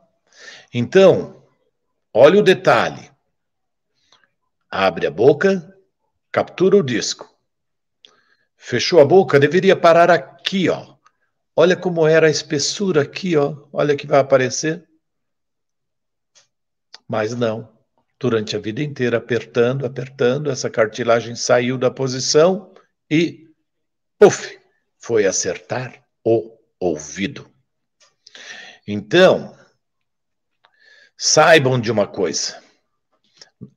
S1: Então, olha o detalhe. Abre a boca, captura o disco. Fechou a boca, deveria parar aqui, ó. Olha como era a espessura aqui, ó. Olha que vai aparecer. Mas não. Durante a vida inteira, apertando, apertando, essa cartilagem saiu da posição e, puf, foi acertar o ouvido. Então, saibam de uma coisa: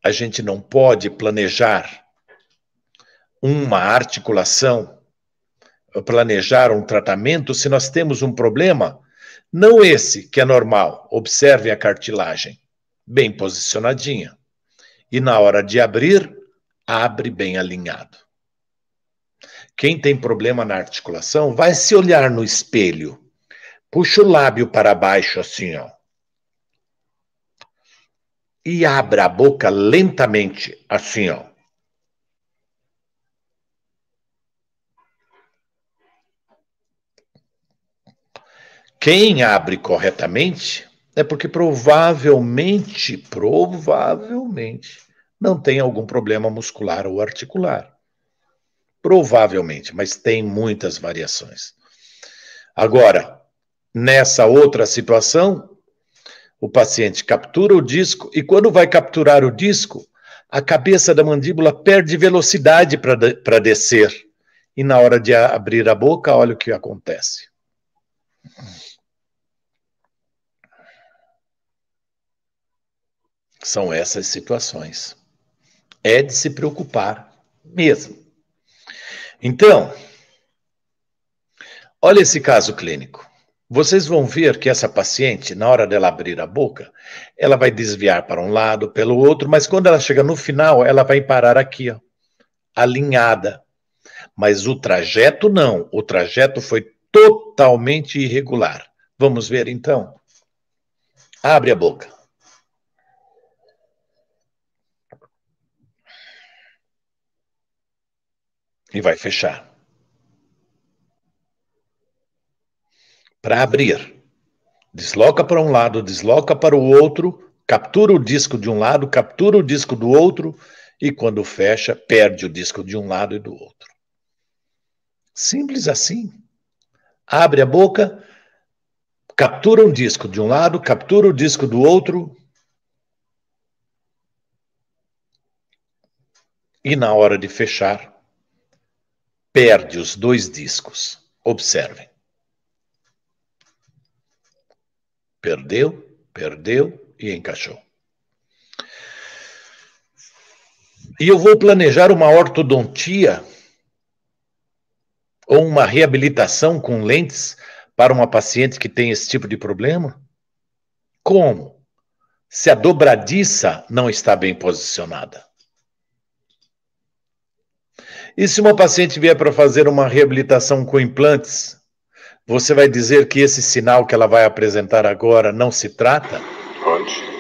S1: a gente não pode planejar uma articulação, planejar um tratamento se nós temos um problema, não esse que é normal, observe a cartilagem bem posicionadinha. E na hora de abrir, abre bem alinhado. Quem tem problema na articulação, vai se olhar no espelho. Puxa o lábio para baixo, assim, ó. E abra a boca lentamente, assim, ó. Quem abre corretamente é porque provavelmente, provavelmente, não tem algum problema muscular ou articular. Provavelmente, mas tem muitas variações. Agora, nessa outra situação, o paciente captura o disco e quando vai capturar o disco, a cabeça da mandíbula perde velocidade para descer. E na hora de abrir a boca, olha o que acontece. São essas situações. É de se preocupar mesmo. Então, olha esse caso clínico. Vocês vão ver que essa paciente, na hora dela abrir a boca, ela vai desviar para um lado, pelo outro, mas quando ela chega no final, ela vai parar aqui, ó, alinhada. Mas o trajeto não, o trajeto foi totalmente irregular. Vamos ver então? Abre a boca. e vai fechar. Para abrir, desloca para um lado, desloca para o outro, captura o disco de um lado, captura o disco do outro e quando fecha, perde o disco de um lado e do outro. Simples assim. Abre a boca, captura um disco de um lado, captura o disco do outro. E na hora de fechar, perde os dois discos. Observem. Perdeu, perdeu e encaixou. E eu vou planejar uma ortodontia ou uma reabilitação com lentes para uma paciente que tem esse tipo de problema? Como? Se a dobradiça não está bem posicionada. E se uma paciente vier para fazer uma reabilitação com implantes, você vai dizer que esse sinal que ela vai apresentar agora não se trata? Pode.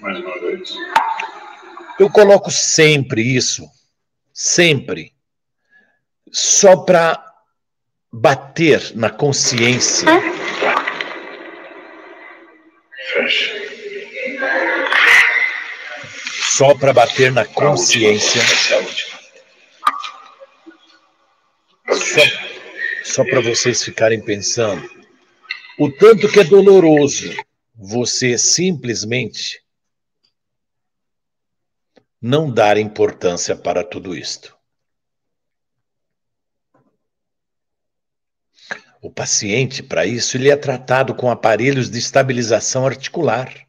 S1: Mais uma vez. Eu coloco sempre isso, sempre, só para bater na consciência. Tá. Fecha só para bater na consciência. Só, só para vocês ficarem pensando. O tanto que é doloroso você simplesmente não dar importância para tudo isto. O paciente, para isso, ele é tratado com aparelhos de estabilização articular.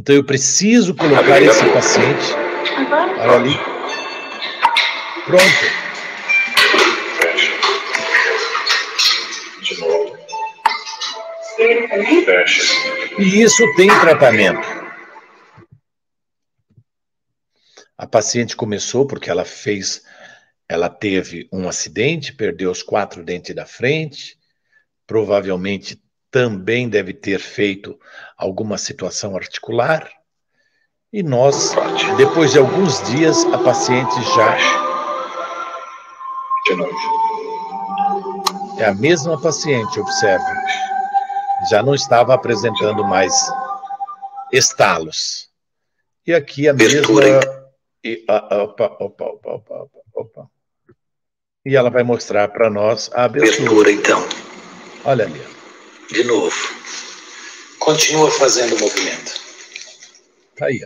S1: Então eu preciso colocar esse paciente ali. Pronto. E isso tem tratamento. A paciente começou porque ela fez, ela teve um acidente, perdeu os quatro dentes da frente, provavelmente também deve ter feito alguma situação articular. E nós, depois de alguns dias, a paciente já. De novo. É a mesma paciente, observe. Já não estava apresentando mais estalos. E aqui a mesma. E, ah, ah, opa, opa, opa, opa, opa. e ela vai mostrar para nós a abertura. Abertura, então. Olha ali de novo. Continua fazendo o movimento. Tá aí.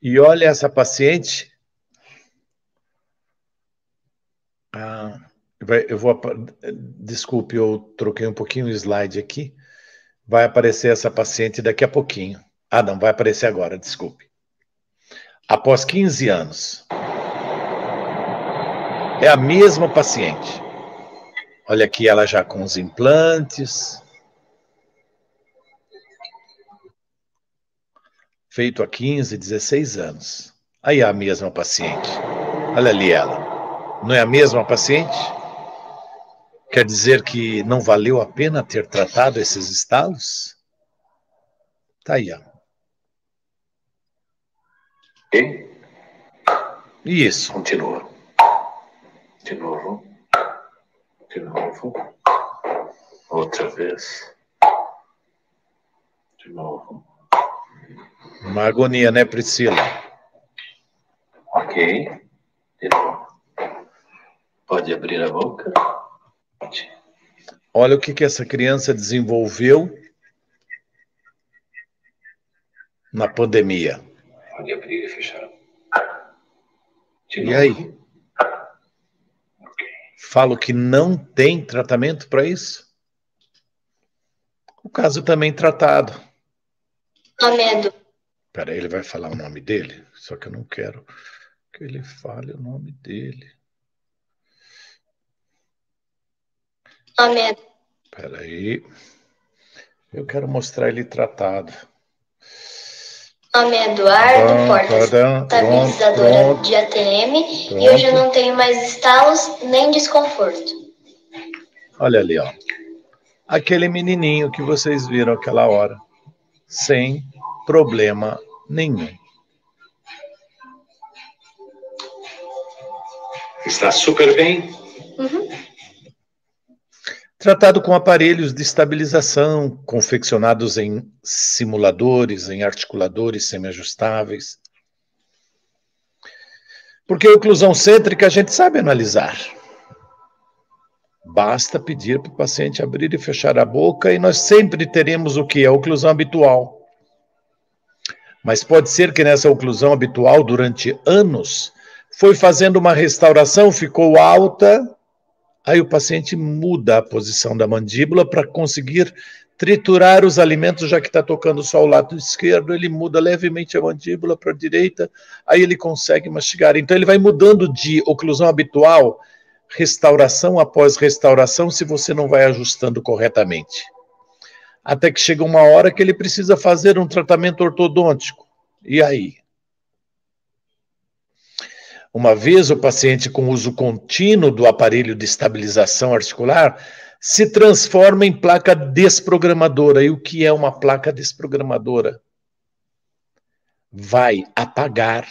S1: E olha essa paciente. Ah, eu vou. Desculpe, eu troquei um pouquinho o slide aqui. Vai aparecer essa paciente daqui a pouquinho. Ah, não, vai aparecer agora, desculpe. Após 15 anos. É a mesma paciente. Olha aqui ela já com os implantes. Feito há 15, 16 anos. Aí é a mesma paciente. Olha ali ela. Não é a mesma paciente? Quer dizer que não valeu a pena ter tratado esses estalos? Tá aí, ó. E? Isso. Continua de novo, de novo, outra vez, de novo. Uma agonia, né, Priscila? Ok, de novo. Pode abrir a boca? Pode. Olha o que, que essa criança desenvolveu na pandemia. Pode abrir e fechar. De e aí? falo que não tem tratamento para isso? O caso também tratado. Toledo. Pera, ele vai falar o nome dele? Só que eu não quero que ele fale o nome dele. Toledo. aí, Eu quero mostrar ele tratado. Meu nome é Eduardo Portas, estabilizadora de ATM, pronto. e hoje eu não tenho mais estalos nem desconforto. Olha ali, ó. Aquele menininho que vocês viram aquela hora, sem problema nenhum. Está super bem? Uhum. Tratado com aparelhos de estabilização, confeccionados em simuladores, em articuladores semiajustáveis. Porque a oclusão cêntrica a gente sabe analisar. Basta pedir para o paciente abrir e fechar a boca e nós sempre teremos o que? A oclusão habitual. Mas pode ser que nessa oclusão habitual, durante anos, foi fazendo uma restauração, ficou alta, Aí o paciente muda a posição da mandíbula para conseguir triturar os alimentos, já que está tocando só o lado esquerdo, ele muda levemente a mandíbula para a direita, aí ele consegue mastigar. Então ele vai mudando de oclusão habitual, restauração após restauração, se você não vai ajustando corretamente. Até que chega uma hora que ele precisa fazer um tratamento ortodôntico. E aí? Uma vez o paciente com uso contínuo do aparelho de estabilização articular se transforma em placa desprogramadora. E o que é uma placa desprogramadora? Vai apagar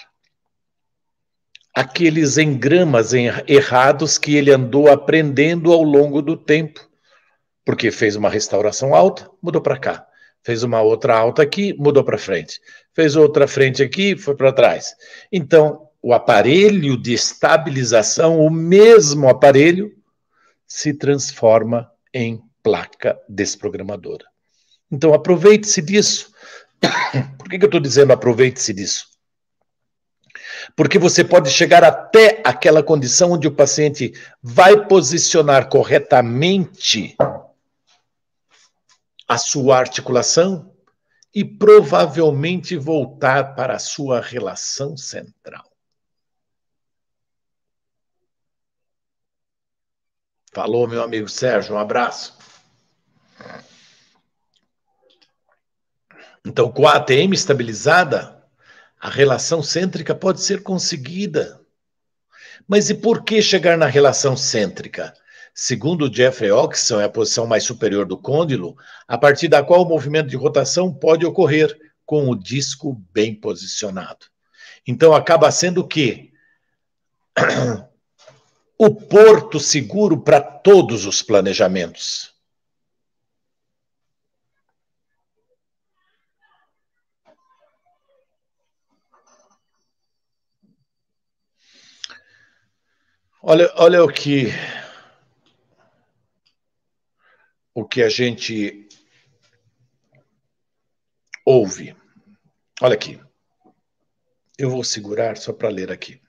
S1: aqueles engramas errados que ele andou aprendendo ao longo do tempo. Porque fez uma restauração alta, mudou para cá. Fez uma outra alta aqui, mudou para frente. Fez outra frente aqui, foi para trás. Então, o aparelho de estabilização, o mesmo aparelho, se transforma em placa desprogramadora. Então, aproveite-se disso. Por que, que eu estou dizendo aproveite-se disso? Porque você pode chegar até aquela condição onde o paciente vai posicionar corretamente a sua articulação e provavelmente voltar para a sua relação central. Falou, meu amigo Sérgio, um abraço. Então, com a ATM estabilizada, a relação cêntrica pode ser conseguida. Mas e por que chegar na relação cêntrica? Segundo Jeffrey Oxon, é a posição mais superior do côndilo, a partir da qual o movimento de rotação pode ocorrer com o disco bem posicionado. Então acaba sendo o quê? o porto seguro para todos os planejamentos. Olha, olha o que o que a gente ouve. Olha aqui. Eu vou segurar só para ler aqui.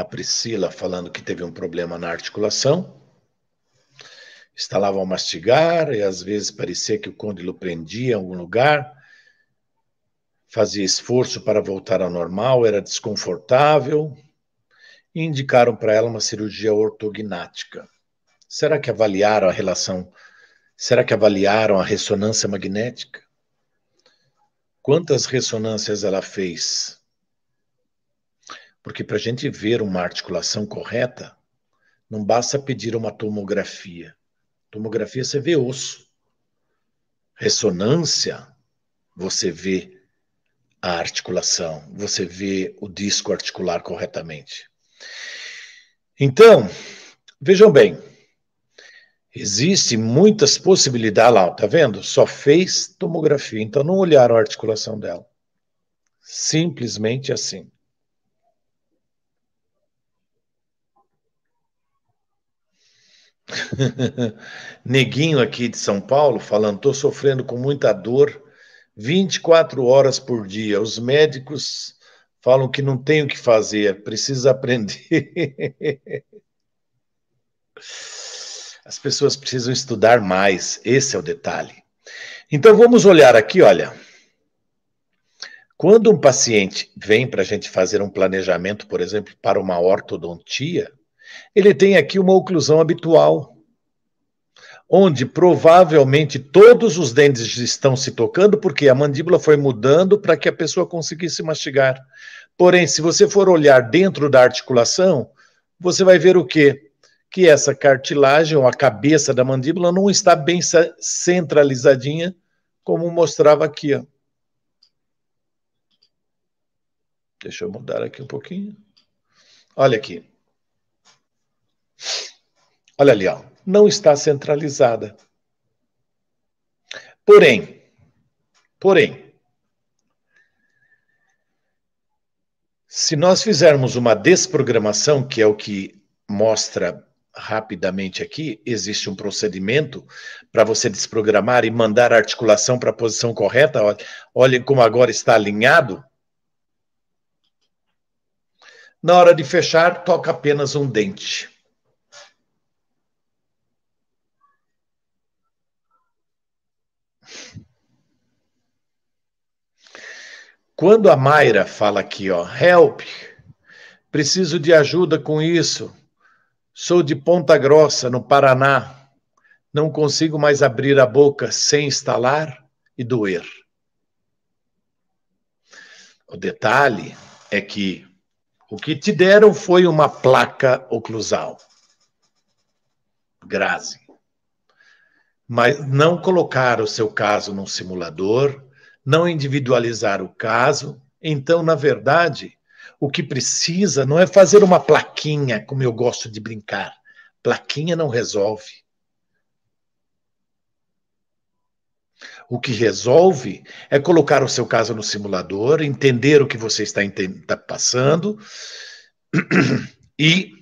S1: a Priscila falando que teve um problema na articulação. Estalava ao mastigar e às vezes parecia que o côndilo prendia em algum lugar. Fazia esforço para voltar ao normal, era desconfortável. E indicaram para ela uma cirurgia ortognática. Será que avaliaram a relação? Será que avaliaram a ressonância magnética? Quantas ressonâncias ela fez porque para a gente ver uma articulação correta, não basta pedir uma tomografia. Tomografia você vê osso. Ressonância, você vê a articulação, você vê o disco articular corretamente. Então, vejam bem, existe muitas possibilidades lá, tá vendo? Só fez tomografia, então não olharam a articulação dela. Simplesmente assim. Neguinho aqui de São Paulo falando, estou sofrendo com muita dor 24 horas por dia. Os médicos falam que não tem o que fazer, precisa aprender. As pessoas precisam estudar mais, esse é o detalhe. Então vamos olhar aqui, olha. Quando um paciente vem para a gente fazer um planejamento, por exemplo, para uma ortodontia, ele tem aqui uma oclusão habitual, onde provavelmente todos os dentes estão se tocando, porque a mandíbula foi mudando para que a pessoa conseguisse mastigar. Porém, se você for olhar dentro da articulação, você vai ver o quê? Que essa cartilagem, ou a cabeça da mandíbula, não está bem centralizadinha, como mostrava aqui. Ó. Deixa eu mudar aqui um pouquinho. Olha aqui. Olha ali, ó, não está centralizada. Porém, porém, se nós fizermos uma desprogramação, que é o que mostra rapidamente aqui, existe um procedimento para você desprogramar e mandar a articulação para a posição correta. Olhem como agora está alinhado. Na hora de fechar, toca apenas um dente. Quando a Mayra fala aqui, ó, help, preciso de ajuda com isso. Sou de Ponta Grossa, no Paraná. Não consigo mais abrir a boca sem estalar e doer. O detalhe é que o que te deram foi uma placa oclusal. Grazi mas não colocar o seu caso num simulador, não individualizar o caso. Então, na verdade, o que precisa não é fazer uma plaquinha, como eu gosto de brincar. Plaquinha não resolve. O que resolve é colocar o seu caso no simulador, entender o que você está, está passando e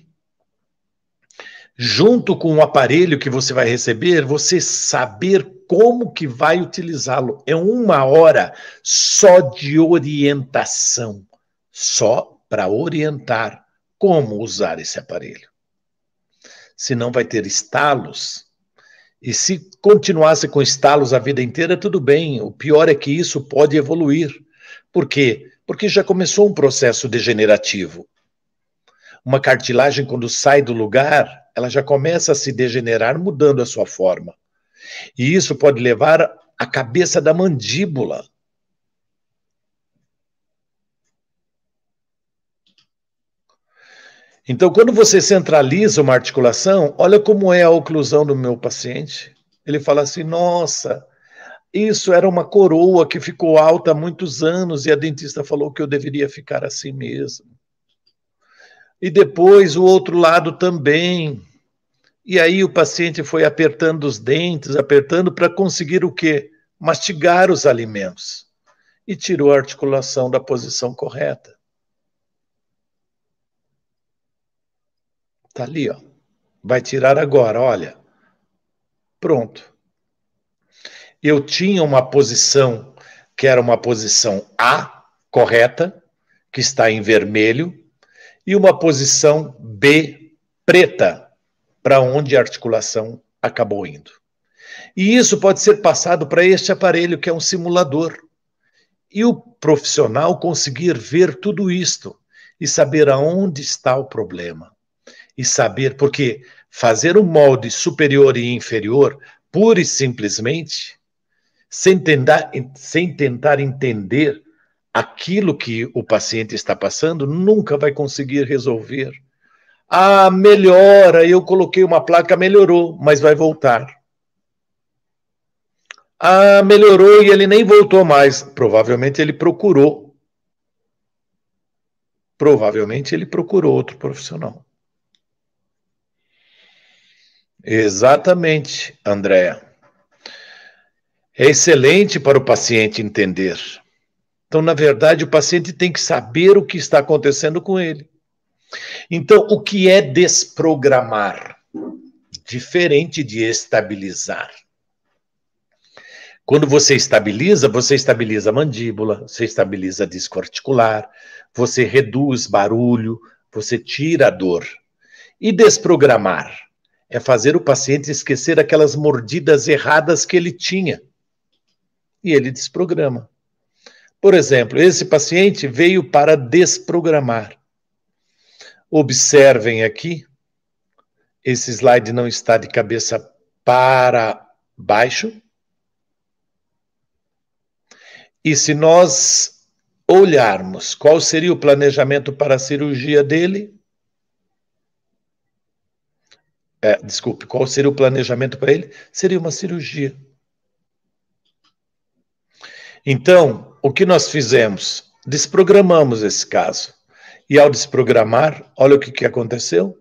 S1: junto com o aparelho que você vai receber, você saber como que vai utilizá-lo. É uma hora só de orientação, só para orientar como usar esse aparelho. Senão vai ter estalos. E se continuasse com estalos a vida inteira, tudo bem. O pior é que isso pode evoluir. Por quê? Porque já começou um processo degenerativo. Uma cartilagem, quando sai do lugar, ela já começa a se degenerar, mudando a sua forma. E isso pode levar à cabeça da mandíbula. Então, quando você centraliza uma articulação, olha como é a oclusão do meu paciente. Ele fala assim: nossa, isso era uma coroa que ficou alta há muitos anos e a dentista falou que eu deveria ficar assim mesmo e depois o outro lado também. E aí o paciente foi apertando os dentes, apertando para conseguir o quê? Mastigar os alimentos. E tirou a articulação da posição correta. Tá ali, ó. Vai tirar agora, olha. Pronto. Eu tinha uma posição que era uma posição A correta, que está em vermelho, e uma posição B preta, para onde a articulação acabou indo. E isso pode ser passado para este aparelho, que é um simulador. E o profissional conseguir ver tudo isto e saber aonde está o problema. E saber, porque fazer o um molde superior e inferior, pura e simplesmente, sem tentar, sem tentar entender aquilo que o paciente está passando nunca vai conseguir resolver. Ah, melhora, eu coloquei uma placa, melhorou, mas vai voltar. Ah, melhorou e ele nem voltou mais. Provavelmente ele procurou. Provavelmente ele procurou outro profissional. Exatamente, Andréa. É excelente para o paciente entender então, na verdade, o paciente tem que saber o que está acontecendo com ele. Então, o que é desprogramar? Diferente de estabilizar. Quando você estabiliza, você estabiliza a mandíbula, você estabiliza disco articular, você reduz barulho, você tira a dor. E desprogramar é fazer o paciente esquecer aquelas mordidas erradas que ele tinha. E ele desprograma. Por exemplo, esse paciente veio para desprogramar. Observem aqui, esse slide não está de cabeça para baixo. E se nós olharmos qual seria o planejamento para a cirurgia dele, é, desculpe, qual seria o planejamento para ele? Seria uma cirurgia. Então, o que nós fizemos? Desprogramamos esse caso. E ao desprogramar, olha o que, que aconteceu.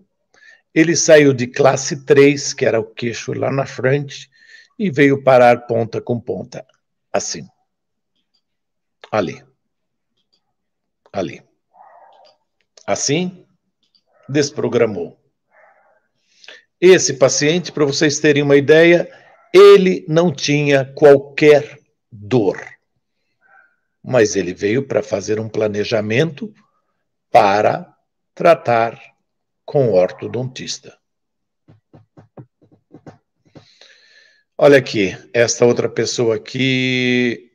S1: Ele saiu de classe 3, que era o queixo lá na frente, e veio parar ponta com ponta. Assim. Ali. Ali. Assim, desprogramou. Esse paciente, para vocês terem uma ideia, ele não tinha qualquer dor mas ele veio para fazer um planejamento para tratar com o ortodontista. Olha aqui, esta outra pessoa aqui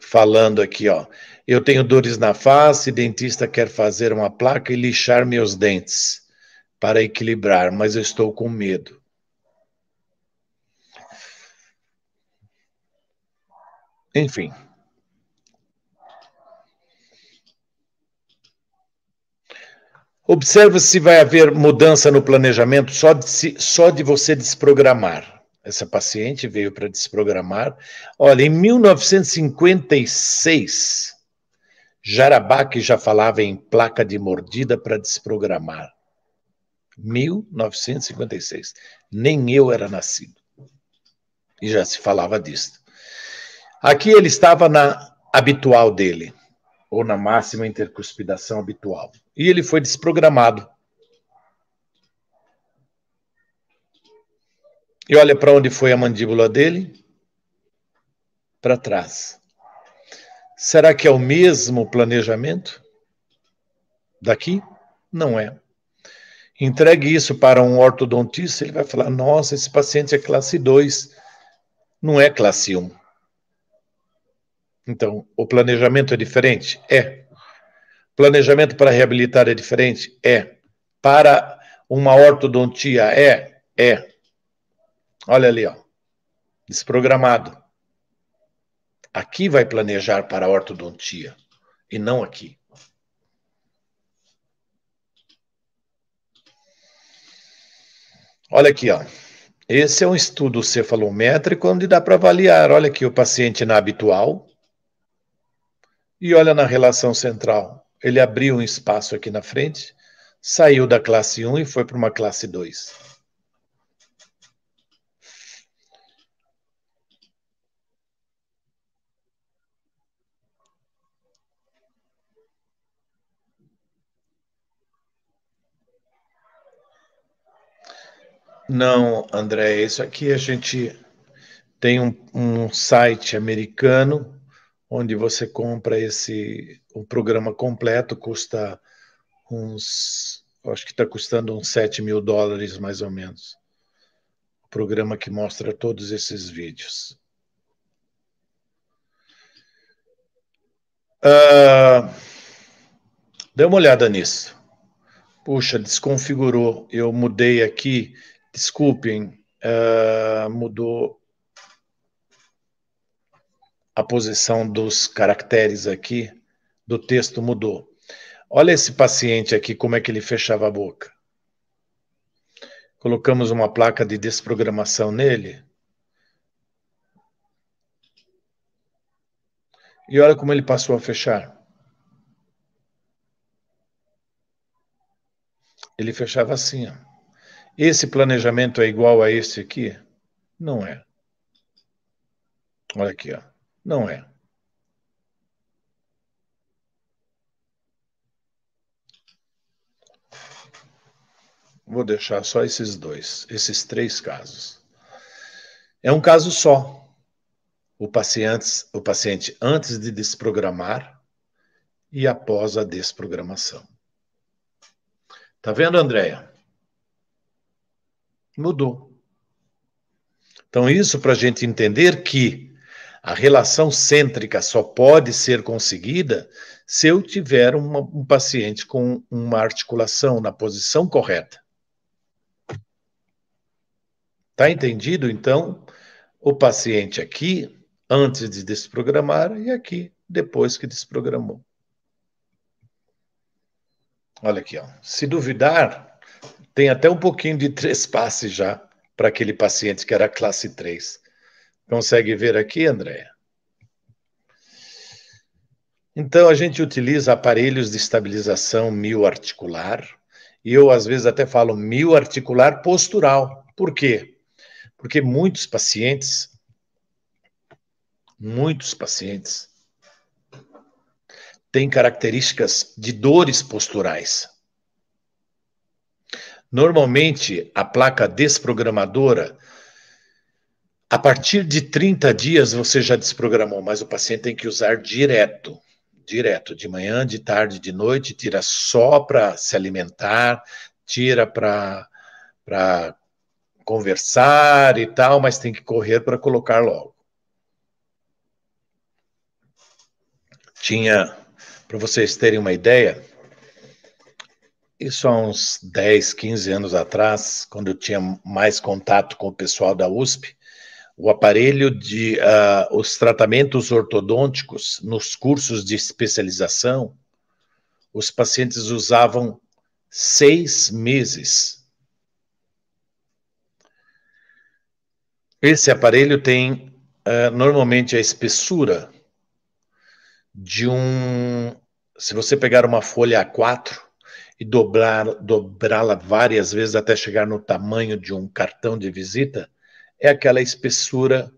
S1: falando aqui, ó. Eu tenho dores na face, dentista quer fazer uma placa e lixar meus dentes para equilibrar, mas eu estou com medo. Enfim, Observa se vai haver mudança no planejamento só de, se, só de você desprogramar. Essa paciente veio para desprogramar. Olha, em 1956, Jarabaque já falava em placa de mordida para desprogramar. 1956. Nem eu era nascido. E já se falava disso. Aqui ele estava na habitual dele, ou na máxima intercuspidação habitual e ele foi desprogramado. E olha para onde foi a mandíbula dele? Para trás. Será que é o mesmo planejamento? Daqui? Não é. Entregue isso para um ortodontista, ele vai falar: nossa, esse paciente é classe 2, não é classe 1. Então, o planejamento é diferente? É. Planejamento para reabilitar é diferente? É. Para uma ortodontia é? É. Olha ali, ó. Desprogramado. Aqui vai planejar para a ortodontia e não aqui. Olha aqui, ó. Esse é um estudo cefalométrico onde dá para avaliar. Olha aqui o paciente na habitual e olha na relação central ele abriu um espaço aqui na frente, saiu da classe 1 e foi para uma classe 2. Não, André, isso aqui a gente tem um, um site americano onde você compra esse o programa completo custa uns. Acho que está custando uns 7 mil dólares, mais ou menos. O programa que mostra todos esses vídeos. Uh, dê uma olhada nisso. Puxa, desconfigurou. Eu mudei aqui. Desculpem, uh, mudou a posição dos caracteres aqui do texto mudou. Olha esse paciente aqui, como é que ele fechava a boca. Colocamos uma placa de desprogramação nele. E olha como ele passou a fechar. Ele fechava assim. Ó. Esse planejamento é igual a esse aqui? Não é. Olha aqui, ó. Não é. Vou deixar só esses dois, esses três casos. É um caso só. O paciente, o paciente antes de desprogramar e após a desprogramação. Tá vendo, Andréia? Mudou. Então, isso para a gente entender que a relação cêntrica só pode ser conseguida se eu tiver uma, um paciente com uma articulação na posição correta. Tá entendido? Então, o paciente aqui, antes de desprogramar, e aqui, depois que desprogramou. Olha aqui, ó. Se duvidar, tem até um pouquinho de trespasse já para aquele paciente que era classe 3. Consegue ver aqui, Andréia? Então, a gente utiliza aparelhos de estabilização mioarticular, e eu às vezes até falo mioarticular postural. Por quê? Porque muitos pacientes, muitos pacientes têm características de dores posturais. Normalmente, a placa desprogramadora, a partir de 30 dias você já desprogramou, mas o paciente tem que usar direto direto, de manhã, de tarde, de noite, tira só para se alimentar, tira para conversar e tal, mas tem que correr para colocar logo. Tinha, para vocês terem uma ideia, isso há uns 10, 15 anos atrás, quando eu tinha mais contato com o pessoal da USP, o aparelho de uh, os tratamentos ortodônticos nos cursos de especialização, os pacientes usavam seis meses Esse aparelho tem uh, normalmente a espessura de um. Se você pegar uma folha A4 e dobrar, dobrá-la várias vezes até chegar no tamanho de um cartão de visita, é aquela espessura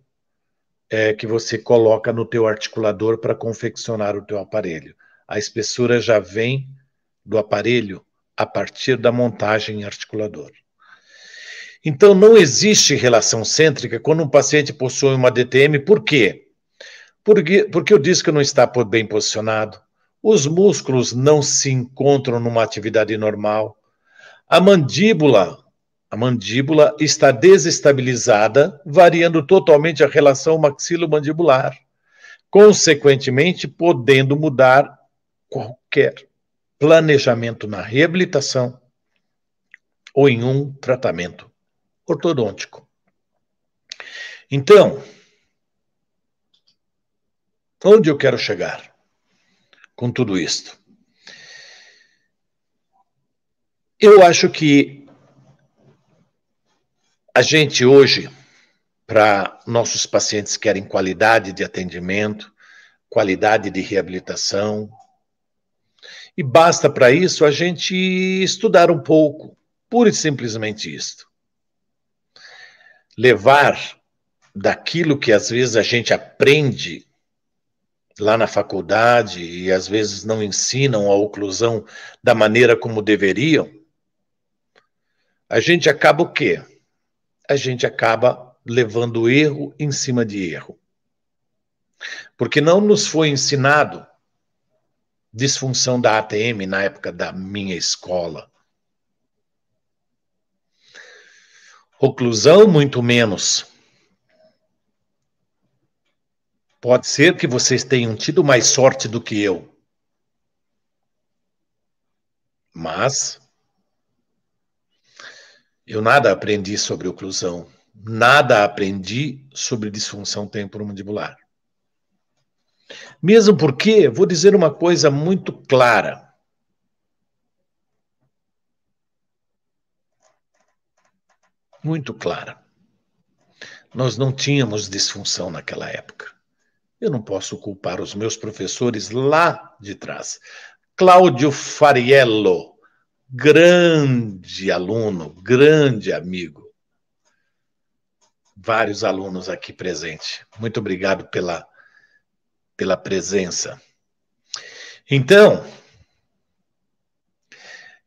S1: é, que você coloca no teu articulador para confeccionar o teu aparelho. A espessura já vem do aparelho a partir da montagem em articulador. Então, não existe relação cêntrica quando um paciente possui uma DTM, por quê? Porque, porque o disco não está bem posicionado, os músculos não se encontram numa atividade normal, a mandíbula, a mandíbula está desestabilizada, variando totalmente a relação maxilomandibular, consequentemente podendo mudar qualquer planejamento na reabilitação ou em um tratamento ortodôntico. Então, onde eu quero chegar com tudo isto? Eu acho que a gente hoje, para nossos pacientes que querem qualidade de atendimento, qualidade de reabilitação, e basta para isso a gente estudar um pouco, pura e simplesmente isto levar daquilo que às vezes a gente aprende lá na faculdade e às vezes não ensinam a oclusão da maneira como deveriam, a gente acaba o quê? A gente acaba levando erro em cima de erro. Porque não nos foi ensinado disfunção da ATM na época da minha escola. Oclusão, muito menos. Pode ser que vocês tenham tido mais sorte do que eu. Mas eu nada aprendi sobre oclusão, nada aprendi sobre disfunção temporomandibular. Mesmo porque vou dizer uma coisa muito clara. muito clara. Nós não tínhamos disfunção naquela época. Eu não posso culpar os meus professores lá de trás. Cláudio Fariello, grande aluno, grande amigo. Vários alunos aqui presentes. Muito obrigado pela, pela presença. Então,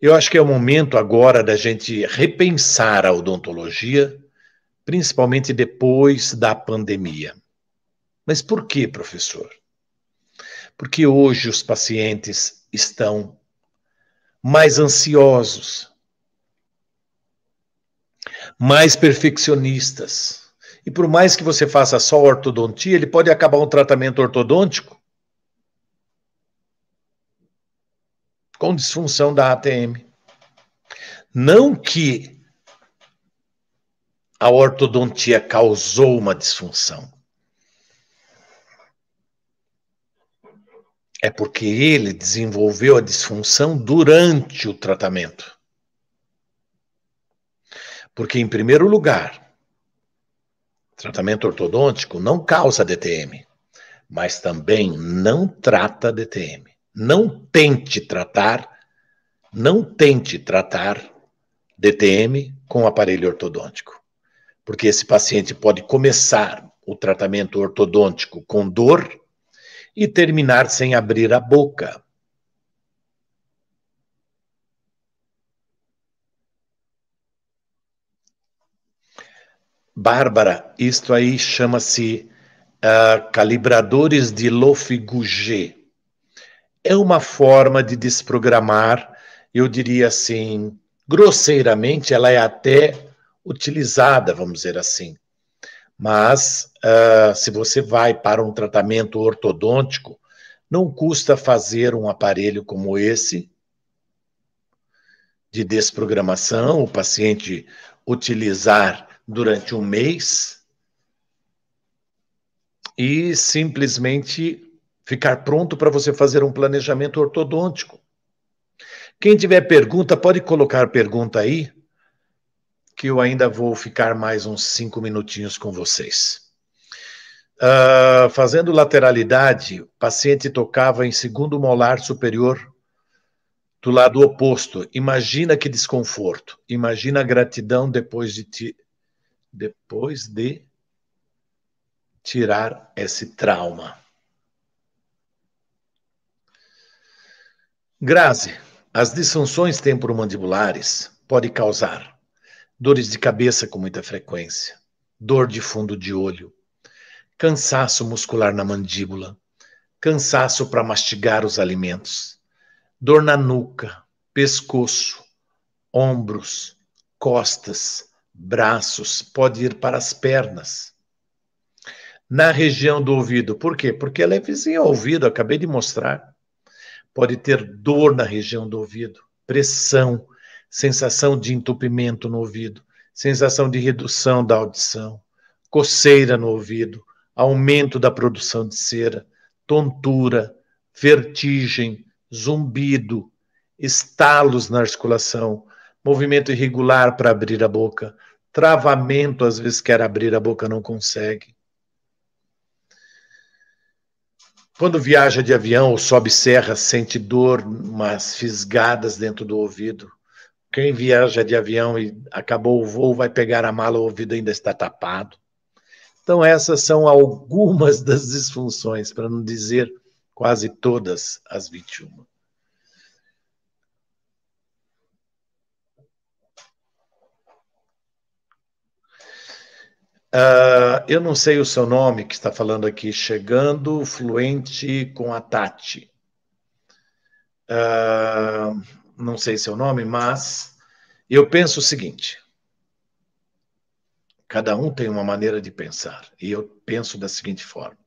S1: eu acho que é o momento agora da gente repensar a odontologia, principalmente depois da pandemia. Mas por que, professor? Porque hoje os pacientes estão mais ansiosos, mais perfeccionistas. E por mais que você faça só ortodontia, ele pode acabar um tratamento ortodôntico com disfunção da ATM. Não que a ortodontia causou uma disfunção. É porque ele desenvolveu a disfunção durante o tratamento. Porque, em primeiro lugar, tratamento ortodôntico não causa DTM, mas também não trata DTM não tente tratar, não tente tratar DTM com aparelho ortodôntico, porque esse paciente pode começar o tratamento ortodôntico com dor e terminar sem abrir a boca. Bárbara, isto aí chama-se uh, calibradores de Lofiguger é uma forma de desprogramar, eu diria assim, grosseiramente, ela é até utilizada, vamos dizer assim. Mas uh, se você vai para um tratamento ortodôntico, não custa fazer um aparelho como esse de desprogramação, o paciente utilizar durante um mês e simplesmente ficar pronto para você fazer um planejamento ortodôntico. Quem tiver pergunta, pode colocar pergunta aí, que eu ainda vou ficar mais uns cinco minutinhos com vocês. Uh, fazendo lateralidade, o paciente tocava em segundo molar superior do lado oposto. Imagina que desconforto. Imagina a gratidão depois de ti, depois de tirar esse trauma. Grazi, as disfunções temporomandibulares podem causar dores de cabeça com muita frequência, dor de fundo de olho, cansaço muscular na mandíbula, cansaço para mastigar os alimentos, dor na nuca, pescoço, ombros, costas, braços, pode ir para as pernas. Na região do ouvido, por quê? Porque ela é vizinha ao ouvido, acabei de mostrar pode ter dor na região do ouvido, pressão, sensação de entupimento no ouvido, sensação de redução da audição, coceira no ouvido, aumento da produção de cera, tontura, vertigem, zumbido, estalos na articulação, movimento irregular para abrir a boca, travamento às vezes quer abrir a boca não consegue, Quando viaja de avião ou sobe serra, sente dor, umas fisgadas dentro do ouvido. Quem viaja de avião e acabou o voo vai pegar a mala, o ouvido ainda está tapado. Então, essas são algumas das disfunções, para não dizer quase todas as 21. Uh, eu não sei o seu nome que está falando aqui, chegando fluente com a Tati. Uh, não sei seu nome, mas eu penso o seguinte: cada um tem uma maneira de pensar, e eu penso da seguinte forma.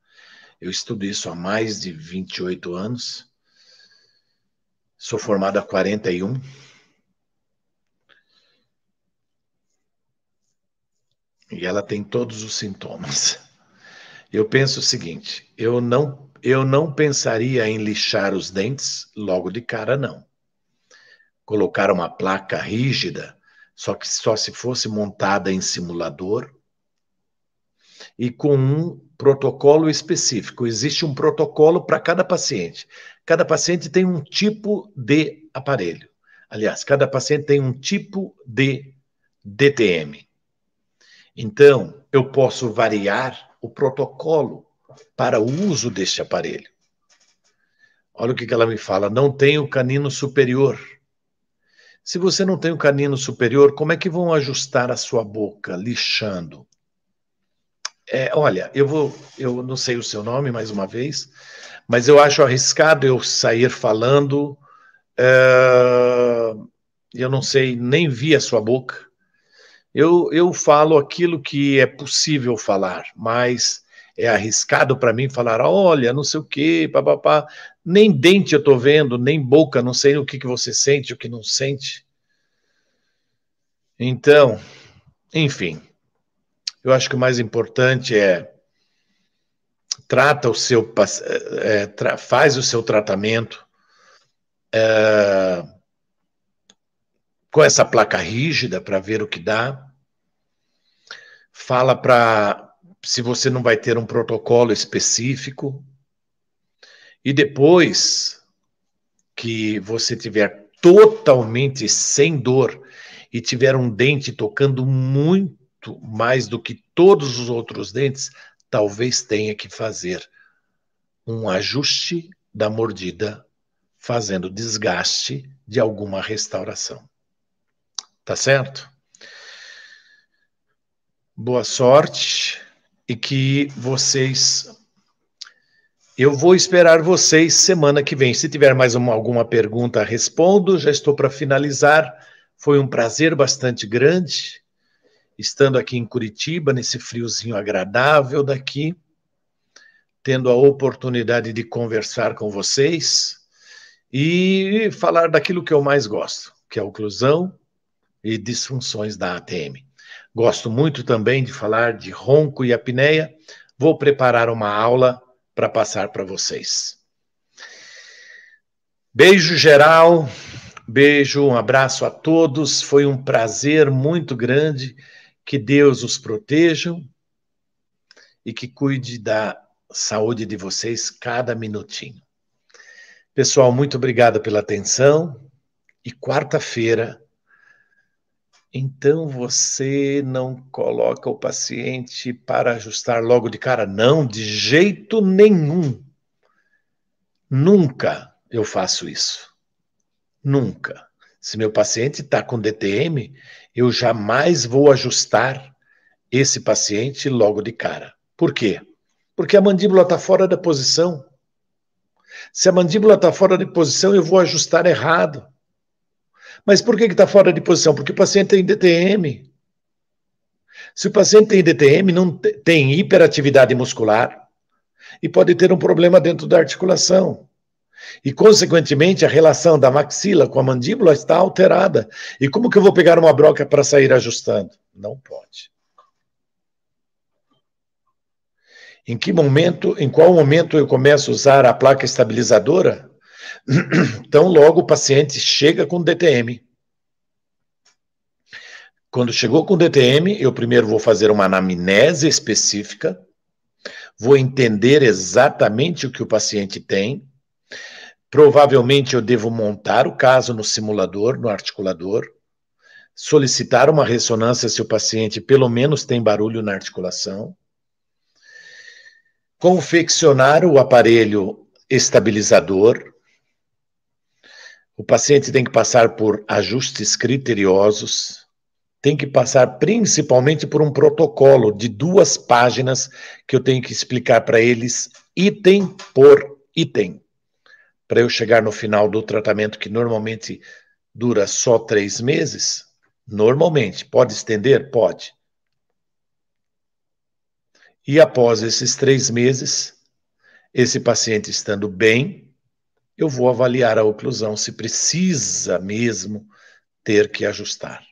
S1: Eu estudo isso há mais de 28 anos, sou formado há 41 E ela tem todos os sintomas. Eu penso o seguinte: eu não, eu não pensaria em lixar os dentes logo de cara, não. Colocar uma placa rígida, só que só se fosse montada em simulador e com um protocolo específico. Existe um protocolo para cada paciente. Cada paciente tem um tipo de aparelho. Aliás, cada paciente tem um tipo de DTM. Então, eu posso variar o protocolo para o uso deste aparelho. Olha o que ela me fala: não tem o canino superior. Se você não tem o canino superior, como é que vão ajustar a sua boca lixando? É, olha, eu vou, eu não sei o seu nome mais uma vez, mas eu acho arriscado eu sair falando. Eh, eu não sei, nem vi a sua boca. Eu, eu falo aquilo que é possível falar, mas é arriscado para mim falar, olha, não sei o quê, papapá. Nem dente eu estou vendo, nem boca, não sei o que, que você sente, o que não sente. Então, enfim, eu acho que o mais importante é trata o seu é, tra, faz o seu tratamento é, com essa placa rígida para ver o que dá fala para se você não vai ter um protocolo específico. E depois que você tiver totalmente sem dor e tiver um dente tocando muito mais do que todos os outros dentes, talvez tenha que fazer um ajuste da mordida, fazendo desgaste de alguma restauração. Tá certo? boa sorte e que vocês. Eu vou esperar vocês semana que vem. Se tiver mais uma, alguma pergunta, respondo. Já estou para finalizar. Foi um prazer bastante grande estando aqui em Curitiba, nesse friozinho agradável daqui, tendo a oportunidade de conversar com vocês e falar daquilo que eu mais gosto, que é a oclusão e disfunções da ATM. Gosto muito também de falar de ronco e apneia. Vou preparar uma aula para passar para vocês. Beijo geral, beijo, um abraço a todos. Foi um prazer muito grande. Que Deus os proteja e que cuide da saúde de vocês cada minutinho. Pessoal, muito obrigado pela atenção e quarta-feira então você não coloca o paciente para ajustar logo de cara? Não, de jeito nenhum. Nunca eu faço isso. Nunca. Se meu paciente está com DTM, eu jamais vou ajustar esse paciente logo de cara. Por quê? Porque a mandíbula está fora da posição. Se a mandíbula está fora de posição, eu vou ajustar errado. Mas por que está fora de posição? Porque o paciente tem DTM. Se o paciente tem DTM, não tem hiperatividade muscular e pode ter um problema dentro da articulação. E, consequentemente, a relação da maxila com a mandíbula está alterada. E como que eu vou pegar uma broca para sair ajustando? Não pode. Em que momento, em qual momento eu começo a usar a placa estabilizadora? Então, logo o paciente chega com DTM. Quando chegou com DTM, eu primeiro vou fazer uma anamnese específica, vou entender exatamente o que o paciente tem. Provavelmente eu devo montar o caso no simulador, no articulador, solicitar uma ressonância se o paciente pelo menos tem barulho na articulação, confeccionar o aparelho estabilizador, o paciente tem que passar por ajustes criteriosos, tem que passar principalmente por um protocolo de duas páginas que eu tenho que explicar para eles, item por item, para eu chegar no final do tratamento que normalmente dura só três meses. Normalmente, pode estender? Pode. E após esses três meses, esse paciente estando bem, eu vou avaliar a oclusão, se precisa mesmo ter que ajustar.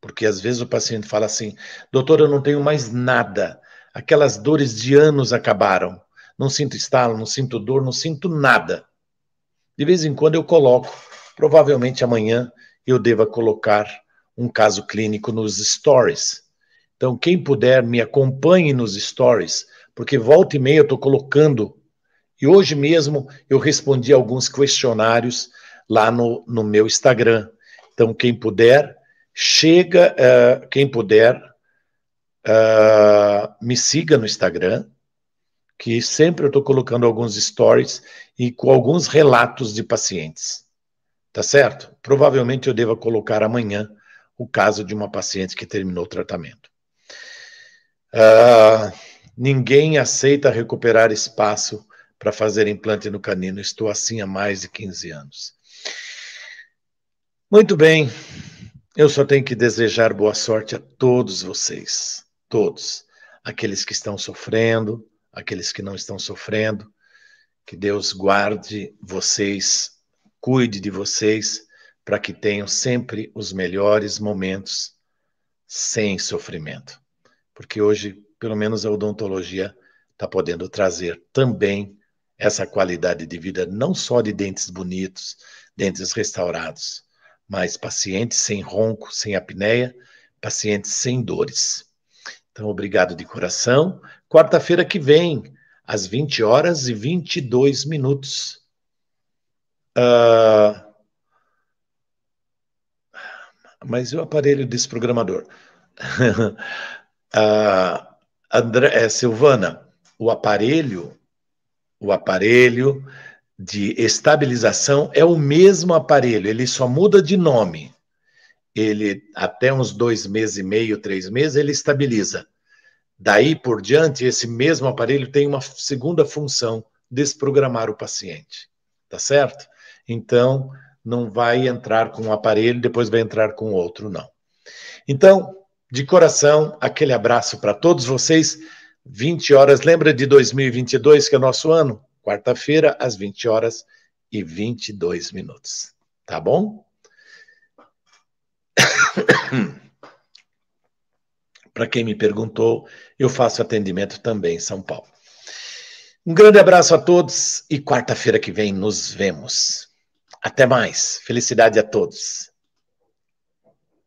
S1: Porque às vezes o paciente fala assim: doutor, eu não tenho mais nada, aquelas dores de anos acabaram, não sinto estalo, não sinto dor, não sinto nada. De vez em quando eu coloco, provavelmente amanhã eu deva colocar um caso clínico nos stories. Então, quem puder, me acompanhe nos stories, porque volta e meia eu estou colocando e hoje mesmo eu respondi alguns questionários lá no, no meu Instagram. Então, quem puder, chega, uh, quem puder, uh, me siga no Instagram, que sempre eu estou colocando alguns stories e com alguns relatos de pacientes. Tá certo? Provavelmente eu deva colocar amanhã o caso de uma paciente que terminou o tratamento. Uh, ninguém aceita recuperar espaço para fazer implante no canino. Estou assim há mais de 15 anos. Muito bem, eu só tenho que desejar boa sorte a todos vocês, todos, aqueles que estão sofrendo, aqueles que não estão sofrendo. Que Deus guarde vocês, cuide de vocês, para que tenham sempre os melhores momentos sem sofrimento. Porque hoje, pelo menos a odontologia está podendo trazer também essa qualidade de vida não só de dentes bonitos, dentes restaurados, mas pacientes sem ronco, sem apneia, pacientes sem dores. Então, obrigado de coração. Quarta-feira que vem, às 20 horas e 22 minutos. Uh... Mas e o aparelho desprogramador? uh... André, é, Silvana, o aparelho o aparelho de estabilização é o mesmo aparelho, ele só muda de nome. Ele, até uns dois meses e meio, três meses, ele estabiliza. Daí por diante, esse mesmo aparelho tem uma segunda função: desprogramar o paciente. Tá certo? Então, não vai entrar com um aparelho, depois vai entrar com outro, não. Então, de coração, aquele abraço para todos vocês. 20 horas. Lembra de 2022, que é nosso ano? Quarta-feira, às 20 horas e 22 minutos. Tá bom? Para quem me perguntou, eu faço atendimento também em São Paulo. Um grande abraço a todos e quarta-feira que vem nos vemos. Até mais. Felicidade a todos.